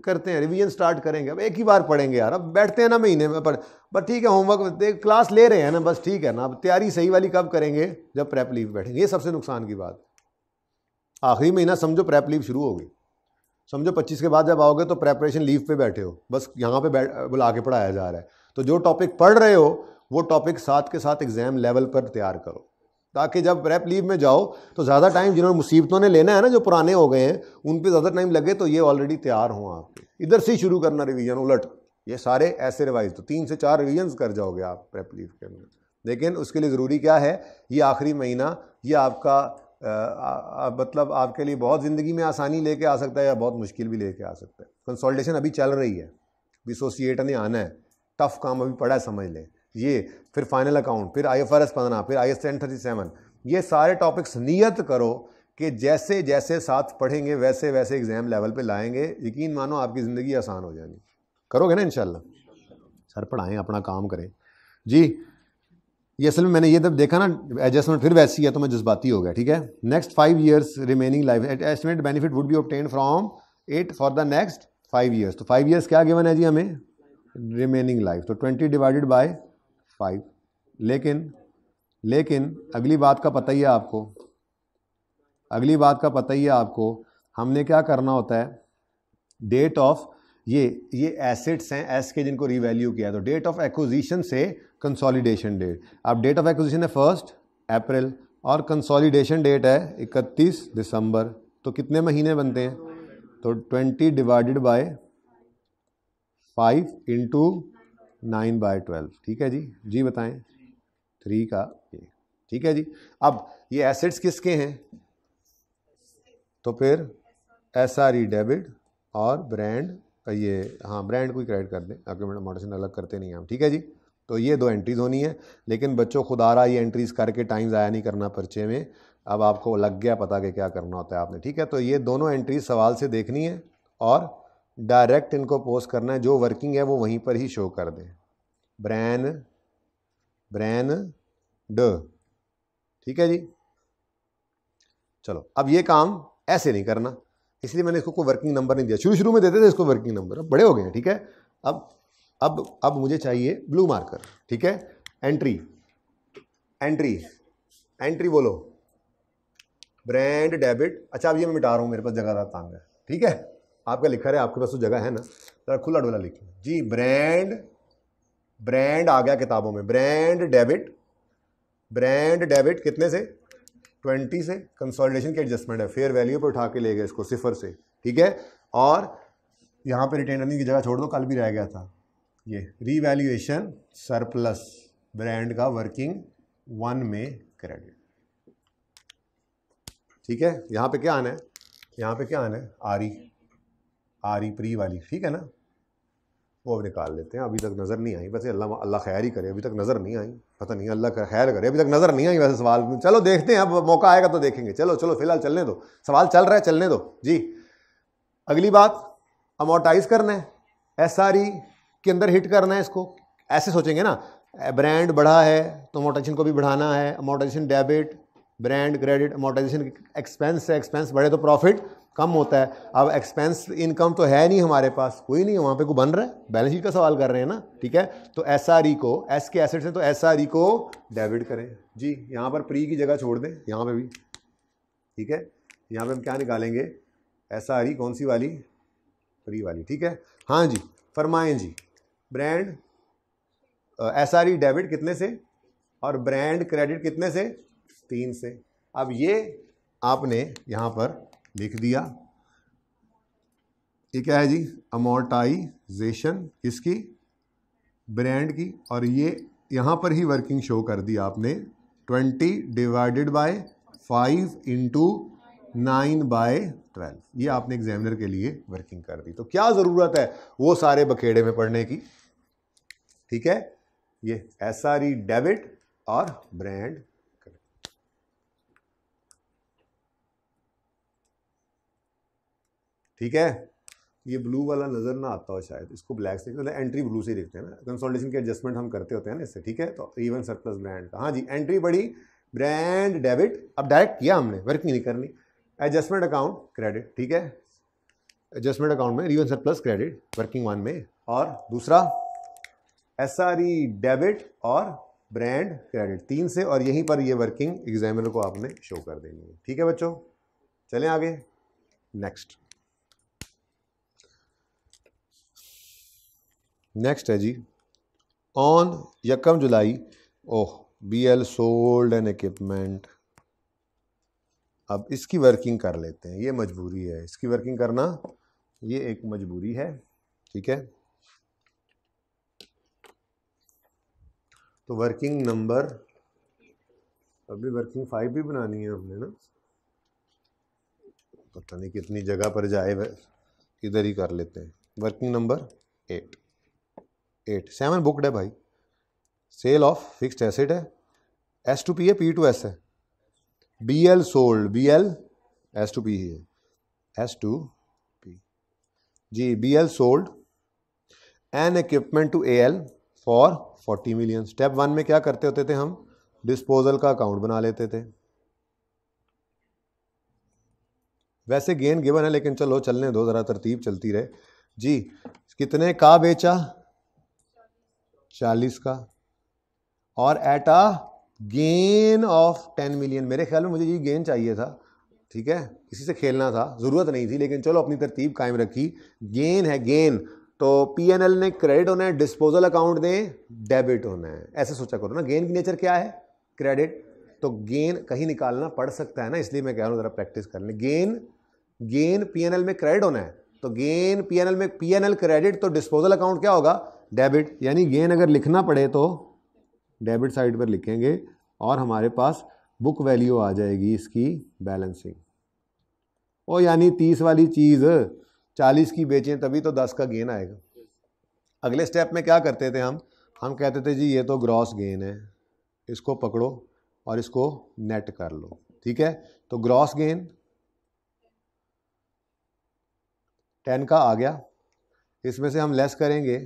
करते हैं रिवीजन स्टार्ट करेंगे अब एक ही बार पढ़ेंगे यार अब बैठते हैं ना महीने में पढ़ बस ठीक है होमवर्क क्लास ले रहे हैं ना बस ठीक है ना अब तैयारी सही वाली कब करेंगे जब प्रेप लीव बैठेंगे ये सबसे नुकसान की बात आखिरी महीना समझो प्रेप लीव शुरू होगी समझो पच्चीस के बाद जब आओगे तो प्रेपरेशन लीव पे बैठे हो बस यहाँ पर बुला के पढ़ाया जा रहा है तो जो टॉपिक पढ़ रहे हो वो टॉपिक साथ के साथ एग्ज़ाम लेवल पर तैयार करो ताकि जब रैप लीव में जाओ तो ज़्यादा टाइम जिन्होंने मुसीबतों ने लेना है ना जो पुराने हो गए हैं उन पर ज़्यादा टाइम लगे तो ये ऑलरेडी तैयार हों आपके इधर से ही शुरू करना रिविज़न उलट ये सारे ऐसे रिवाइज तो तीन से चार रिविजन कर जाओगे आप प्रेप लीव के अंदर लेकिन उसके लिए ज़रूरी क्या है ये आखिरी महीना ये आपका मतलब आपके लिए बहुत ज़िंदगी में आसानी लेके आ सकता है या बहुत मुश्किल भी लेके आ सकता है कंसोल्टेशन अभी चल रही है अभी ने आना है टफ़ काम अभी पड़ा है समझ लें ये फिर फाइनल अकाउंट फिर आई एफ आर एस पंद्रह फिर I S ten thirty seven ये सारे टॉपिक्स नियत करो कि जैसे जैसे साथ पढ़ेंगे वैसे वैसे एग्ज़ाम लेवल पे लाएंगे यकीन मानो आपकी ज़िंदगी आसान हो जाएगी करोगे ना इनशाला सर पढ़ाएं अपना काम करें जी ये असल में मैंने ये जब देखा ना एडजस्टमेंट फिर वैसी है तो मैं जज्बाती हो गया ठीक है next five years remaining life estimate benefit would be obtain from it for the next five years तो फाइव ईयर्स क्या गिवन है जी हमें रिमेनिंग लाइफ तो ट्वेंटी डिवाइडेड बाई फाइव लेकिन लेकिन अगली बात का पता ही है आपको अगली बात का पता ही है आपको हमने क्या करना होता है डेट ऑफ ये ये एसेट्स हैं एस के जिनको रिवैल्यू किया तो डेट ऑफ एक्विजिशन से कंसोलिडेशन डेट अब डेट ऑफ एक्विजिशन है फर्स्ट अप्रैल और कंसोलिडेशन डेट है 31 दिसंबर तो कितने महीने बनते हैं तो 20 divided by 5 into nine by twelve ठीक है जी जी बताएं थ्री का ए ठीक है जी अब ये एसेट्स किसके हैं तो फिर एस आर ई डेबिट और ब्रांड ये हाँ ब्रांड को ही क्रेडिट कर दें अकोमोडेशन अलग करते नहीं हम ठीक है जी तो ये दो एंट्रीज होनी है लेकिन बच्चों खुद आ रहा ये एंट्रीज करके टाइम ज़ाया नहीं करना पर्चे में अब आपको लग गया पता कि क्या करना होता है आपने ठीक है तो ये दोनों एंट्रीज सवाल से देखनी है और डायरेक्ट इनको पोस्ट करना है जो वर्किंग है वो वहीं पर ही शो कर दें ब्रैन ब्रैन ड ठीक है जी चलो अब ये काम ऐसे नहीं करना इसलिए मैंने इसको कोई वर्किंग नंबर नहीं दिया शुरू शुरू में देते थे इसको वर्किंग नंबर अब बड़े हो गए हैं ठीक है अब अब अब मुझे चाहिए ब्लू मार्कर ठीक है एंट्री एंट्री एंट्री बोलो ब्रांड डेबिट अच्छा अब ये मैं मिटा रहा हूँ मेरे पास जगह तांग है ठीक है आपका लिखा है आपके पास तो जगह है ना तो खुला डोला लिखिए जी ब्रांड ब्रांड आ गया किताबों में ब्रांड डेबिट ब्रांड डेबिट कितने से ट्वेंटी से कंसोलिडेशन के एडजस्टमेंट है फेयर वैल्यू पर उठा के ले गए इसको सिफर से ठीक है और यहाँ पे रिटेन की जगह छोड़ दो कल भी रह गया था ये रीवैल्यूएशन सरप्लस ब्रांड का वर्किंग वन में क्रेडिट ठीक है यहाँ पे क्या आना है यहाँ पे क्या आना है आरी आरी प्री वाली ठीक है ना वो अब निकाल लेते हैं अभी तक नज़र नहीं आई वैसे अल्लाह अल्लाह खैर ही करे अभी तक नज़र नहीं आई पता नहीं अल्लाह खैर करे अभी तक नज़र नहीं आई वैसे सवाल चलो देखते हैं अब मौका आएगा तो देखेंगे चलो चलो फिलहाल चलने दो सवाल चल रहा है चलने दो जी अगली बात अमोटाइज करना है एस आर ई के अंदर हिट करना है इसको ऐसे सोचेंगे ना ब्रांड बढ़ा है तो अमोटाइजेशन को भी बढ़ाना है amortisation debit brand credit amortisation expense है एक्सपेंस बढ़े तो प्रॉफिट कम होता है अब एक्सपेंस इनकम तो है नहीं हमारे पास कोई नहीं वहाँ पे कोई बन रहा है बैलेंस शीट का सवाल कर रहे हैं ना ठीक है तो एस आर ई को एस के एसेट्स हैं तो एस आर ई को डेबिट करें जी यहाँ पर प्री की जगह छोड़ दें यहाँ पे भी ठीक है यहाँ पे हम क्या निकालेंगे एस आर ई कौन सी वाली प्री वाली ठीक है हाँ जी फरमाएँ जी brand S R E debit कितने से और ब्रांड क्रेडिट कितने से तीन से अब ये आपने यहाँ पर लिख दिया ये क्या है जी अमोटाइजेशन किसकी ब्रांड की और ये यहाँ पर ही वर्किंग शो कर दी आपने twenty divided by five into nine by twelve ये आपने एग्जामिनर के लिए वर्किंग कर दी तो क्या ज़रूरत है वो सारे बखेड़े में पढ़ने की ठीक है ये एसआरई डेबिट और ब्रांड ठीक है ये ब्लू वाला नज़र ना आता हो शायद इसको ब्लैक से मतलब एंट्री ब्लू से देखते हैं मतलब ना कंसोल्टेशन के एडजस्टमेंट हम करते होते हैं ना इससे ठीक है तो इवन सरप्लस ब्रांड का हाँ जी एंट्री बढ़ी ब्रांड डेबिट अब डायरेक्ट किया हमने वर्किंग नहीं करनी एडजस्टमेंट अकाउंट क्रेडिट ठीक है एडजस्टमेंट अकाउंट में रिवन सरप्लस क्रेडिट वर्किंग वन में और दूसरा एस डेबिट e और ब्रांड क्रेडिट तीन से और यहीं पर ये वर्किंग एग्जामिनर को आपने शो कर देनी है ठीक है बच्चों चलें आगे नेक्स्ट नेक्स्ट है जी ऑन यकम जुलाई oh B L sold an equipment अब इसकी वर्किंग कर लेते हैं ये मजबूरी है इसकी वर्किंग करना ये एक मजबूरी है ठीक है तो वर्किंग नंबर अभी वर्किंग फाइव भी बनानी है हमने ना पता नहीं कितनी जगह पर जाए इधर ही कर लेते हैं working number eight eight seven booked है भाई सेल ऑफ फिक्स्ड एसेट है एस टू पी है पी टू एस है B L sold B L S to P ही है एस टू पी जी B L sold an equipment to A L for forty million step one में क्या करते होते थे हम डिस्पोजल का अकाउंट बना लेते थे वैसे गेन गिवन है लेकिन चलो चलने दो ज़रा तरतीब चलती रहे जी कितने का बेचा चालीस का और at a gain of ten million मेरे ख्याल में मुझे ये गेन चाहिए था ठीक है किसी से खेलना था ज़रूरत नहीं थी लेकिन चलो अपनी तरतीब कायम रखी गेन है गेन तो पी एन एल ने क्रेडिट होना है डिस्पोजल अकाउंट दें डेबिट होना है ऐसे सोचा करो ना गेन की नेचर क्या है क्रेडिट तो गेन कहीं निकालना पड़ सकता है ना इसलिए मैं कह रहा हूँ ज़रा प्रैक्टिस कर लें gain gain P N L में क्रेडिट होना है तो गेन पी एन एल में पी एन एल क्रेडिट तो डिस्पोजल अकाउंट क्या होगा डेबिट यानी गेन अगर लिखना पड़े तो डेबिट साइड पर लिखेंगे और हमारे पास बुक वैल्यू आ जाएगी इसकी बैलेंसिंग ओ यानी तीस वाली चीज़ चालीस की बेचें तभी तो दस का गेन आएगा अगले स्टेप में क्या करते थे हम हम कहते थे जी ये तो ग्रॉस गेन है इसको पकड़ो और इसको नेट कर लो ठीक है तो ग्रॉस गेन टेन का आ गया इसमें से हम लेस करेंगे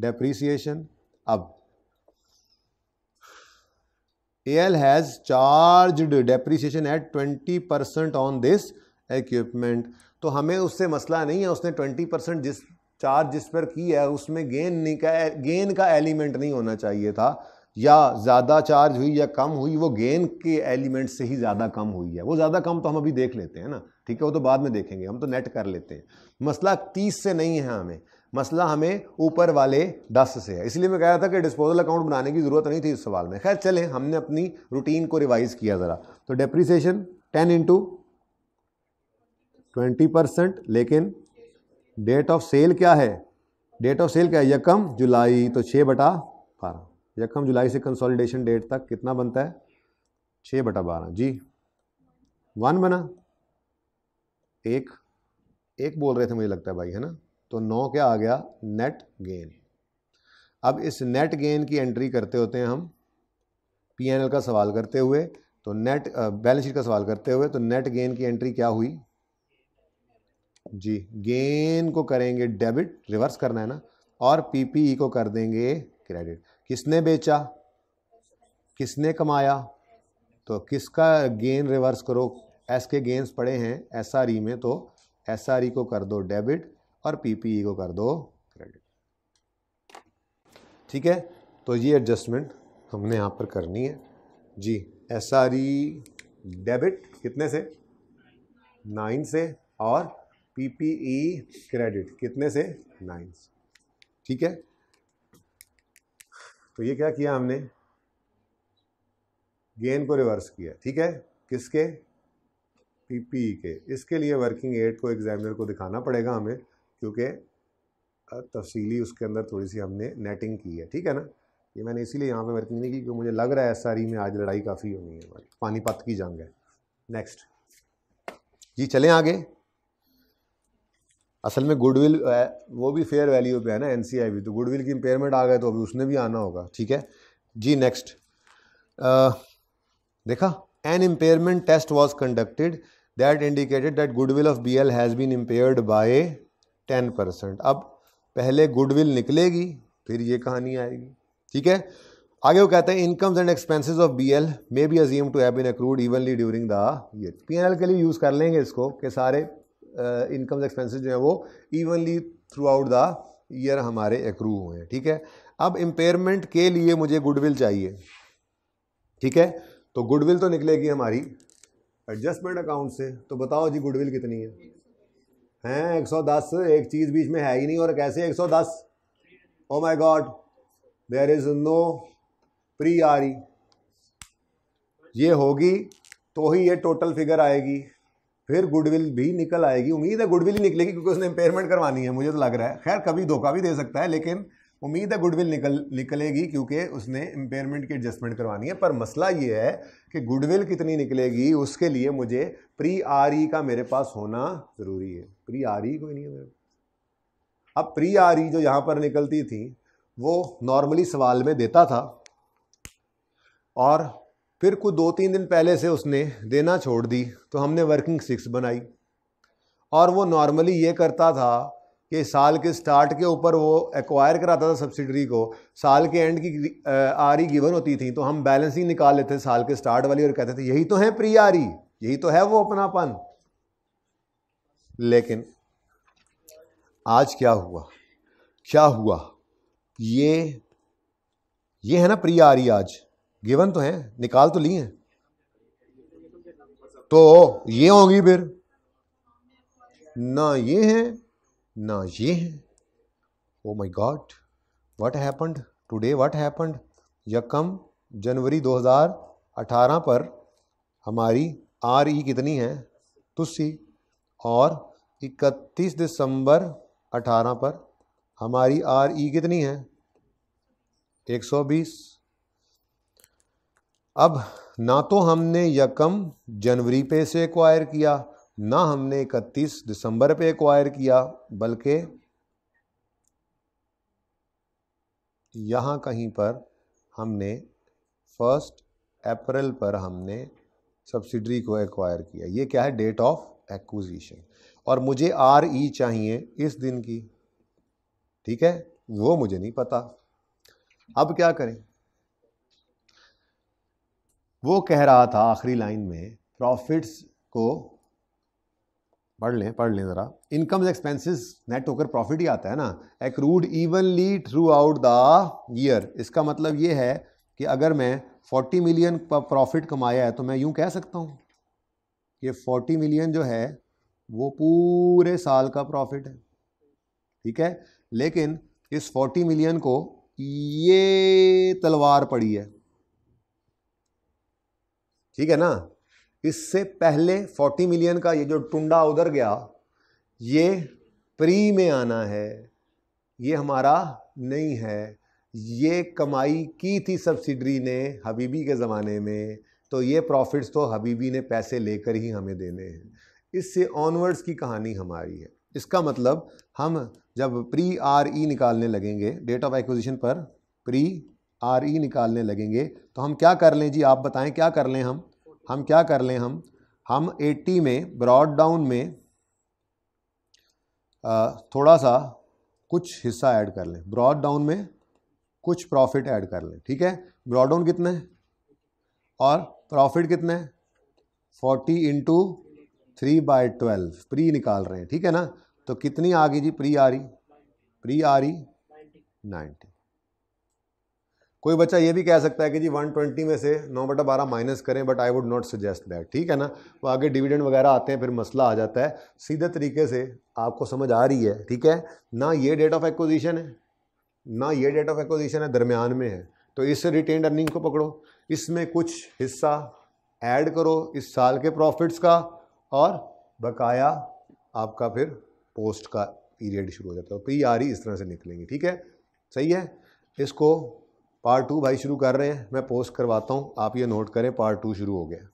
डेप्रीसिएशन अब L has charged depreciation at twenty percent on this equipment तो हमें उससे मसला नहीं है उसने ट्वेंटी परसेंट जिस चार्ज जिस पर की है उसमें गेन नहीं का गेन का एलिमेंट नहीं होना चाहिए था या ज़्यादा चार्ज हुई या कम हुई वो गेन के एलिमेंट से ही ज़्यादा कम हुई है वो ज़्यादा कम तो हम अभी देख लेते हैं ना ठीक है वो तो बाद में देखेंगे हम तो नेट कर लेते हैं मसला तीस से नहीं है हमें मसला हमें ऊपर वाले दस से है इसलिए मैं कह रहा था कि डिस्पोजल अकाउंट बनाने की ज़रूरत नहीं थी इस सवाल में खैर चलें हमने अपनी रूटीन को रिवाइज किया ज़रा तो depreciation ten into twenty percent लेकिन डेट ऑफ सेल क्या है डेट ऑफ सेल क्या है यकम जुलाई तो छः बटा बारह यकम जुलाई से कंसोलिडेशन डेट तक कितना बनता है छः बटा बारह जी वन बना एक एक बोल रहे थे मुझे लगता है भाई है ना तो नौ क्या आ गया नेट गेन अब इस नेट गेन की एंट्री करते होते हैं हम पीएनएल का सवाल करते हुए तो नेट बैलेंस शीट का सवाल करते हुए तो नेट गेन की एंट्री क्या हुई जी गेन को करेंगे डेबिट रिवर्स करना है ना और पीपीई e को कर देंगे क्रेडिट किसने बेचा किसने कमाया तो किसका गेन रिवर्स करो एस के गेंस पड़े हैं एसआरई e में तो एसआरई e को कर दो डेबिट और पीपीई e को कर दो क्रेडिट ठीक है तो ये एडजस्टमेंट हमने यहाँ पर करनी है जी एस आर ई डेबिट कितने से नाइन से और पीपीई क्रेडिट e कितने से नाइन से ठीक है तो ये क्या किया हमने गेन को रिवर्स किया ठीक है किसके पीपीई e के इसके लिए वर्किंग एड को एग्जामिनर को दिखाना पड़ेगा हमें क्योंकि तफसीली उसके अंदर थोड़ी सी हमने नेटिंग की है ठीक है ना ये मैंने इसीलिए यहाँ पे वर्किंग नहीं की क्योंकि मुझे लग रहा है सारी में आज लड़ाई काफ़ी होनी है हमारी पानीपत की जंग है नेक्स्ट जी चलें आगे असल में गुडविल वो भी फेयर वैल्यू पे है ना एनसीआई भी तो गुडविल की इम्पेयरमेंट आ गए तो अभी उसने भी आना होगा ठीक है जी नेक्स्ट देखा an impairment test was conducted that indicated that goodwill of B L has been impaired by ten percent अब पहले गुडविल निकलेगी फिर ये कहानी आएगी ठीक है आगे वो कहते हैं incomes and expenses of B L may be assumed to have been accrued evenly during the year P N L के लिए यूज़ कर लेंगे इसको कि सारे इनकम्स uh, एक्सपेंसेस जो हैं वो evenly throughout the year हमारे अक्रू हुए हैं ठीक है अब इम्पेयरमेंट के लिए मुझे गुडविल चाहिए ठीक है तो गुडविल तो निकलेगी हमारी एडजस्टमेंट अकाउंट से तो बताओ जी गुडविल कितनी है हैं 110 एक चीज़ बीच में है ही नहीं और कैसे 110 oh my god there is no pre RE ये होगी तो ही ये टोटल फिगर आएगी फिर गुडविल भी निकल आएगी उम्मीद है गुडविल ही निकलेगी क्योंकि उसने इम्पेयरमेंट करवानी है मुझे तो लग रहा है खैर कभी धोखा भी दे सकता है लेकिन उम्मीद है गुडविल निकल निकलेगी क्योंकि उसने इम्पेयरमेंट की एडजस्टमेंट करवानी है पर मसला ये है कि गुडविल कितनी निकलेगी उसके लिए मुझे प्री आर ई e का मेरे पास होना ज़रूरी है प्री आर ई e कोई नहीं है मेरे अब प्री आर ई e जो यहाँ पर निकलती थी वो नॉर्मली सवाल में देता था और फिर कुछ दो तीन दिन पहले से उसने देना छोड़ दी तो हमने वर्किंग सिक्स बनाई और वो नॉर्मली ये करता था कि साल के स्टार्ट के ऊपर वो एक्वायर कराता था सब्सिडरी को साल के एंड की आरी गिवन होती थी तो हम बैलेंसिंग निकाल लेते साल के स्टार्ट वाली और कहते थे यही तो है प्री आरी यही तो है वो अपनापन लेकिन आज क्या हुआ क्या हुआ ये ये है ना प्री आरी आज गिवन तो है निकाल तो ली है तो ये होगी फिर ना ये है ना ये हैं oh my god what happened today what happened यकम जनवरी 2018 पर हमारी आर ई कितनी है तुसी और 31 दिसंबर 18 पर हमारी आर ई कितनी है 120 अब ना तो हमने यकम जनवरी पे से एक्वायर किया ना हमने 31 दिसंबर पे एक्वायर किया बल्कि यहाँ कहीं पर हमने फर्स्ट अप्रैल पर हमने सब्सिडरी को एक्वायर किया ये क्या है डेट ऑफ एक्विजिशन और मुझे आर ई e चाहिए इस दिन की ठीक है वो मुझे नहीं पता अब क्या करें वो कह रहा था आखिरी लाइन में प्रॉफिट्स को पढ़ लें पढ़ लें ज़रा इनकम्स एक्सपेंसेस नेट होकर प्रॉफिट ही आता है ना accrued evenly throughout the year इसका मतलब ये है कि अगर मैं 40 मिलियन का प्रॉफिट कमाया है तो मैं यूँ कह सकता हूँ ये 40 मिलियन जो है वो पूरे साल का प्रॉफिट है ठीक है लेकिन इस 40 मिलियन को ये तलवार पड़ी है ठीक है ना इससे पहले 40 मिलियन का ये जो टुंडा उधर गया ये प्री में आना है ये हमारा नहीं है ये कमाई की थी सब्सिडरी ने हबीबी के ज़माने में तो ये प्रॉफिट्स तो हबीबी ने पैसे लेकर ही हमें देने हैं इससे ऑनवर्ड्स की कहानी हमारी है इसका मतलब हम जब प्री आर ई निकालने लगेंगे डेट ऑफ एक्विजिशन पर प्री आर ई निकालने लगेंगे तो हम क्या कर लें जी आप बताएं क्या कर लें हम हम क्या कर लें हम हम 80 में ब्रॉड डाउन में थोड़ा सा कुछ हिस्सा ऐड कर लें ब्रॉड डाउन में कुछ प्रॉफिट ऐड कर लें ठीक है ब्रॉड डाउन कितना है और प्रॉफिट कितना है forty into three by twelve pre निकाल रहे हैं ठीक है ना तो कितनी आ गई जी प्री आ रही प्री आ रही नाइन्टी कोई बच्चा ये भी कह सकता है कि जी 120 में से नौ बटा बारह माइनस करें but I would not suggest that ठीक है ना वो तो आगे डिविडेंड वगैरह आते हैं फिर मसला आ जाता है सीधे तरीके से आपको समझ आ रही है ठीक है ना ये डेट ऑफ एक्विजिशन है ना ये डेट ऑफ एक्विजिशन है दरमियान में है तो इस रिटेन अर्निंग को पकड़ो इसमें कुछ हिस्सा ऐड करो इस साल के प्रॉफिट्स का और बकाया आपका फिर पोस्ट का पीरियड शुरू हो जाता है पी आर रही इस तरह से निकलेंगे ठीक है सही है इसको पार्ट टू भाई शुरू कर रहे हैं मैं पोस्ट करवाता हूँ आप ये नोट करें पार्ट टू शुरू हो गया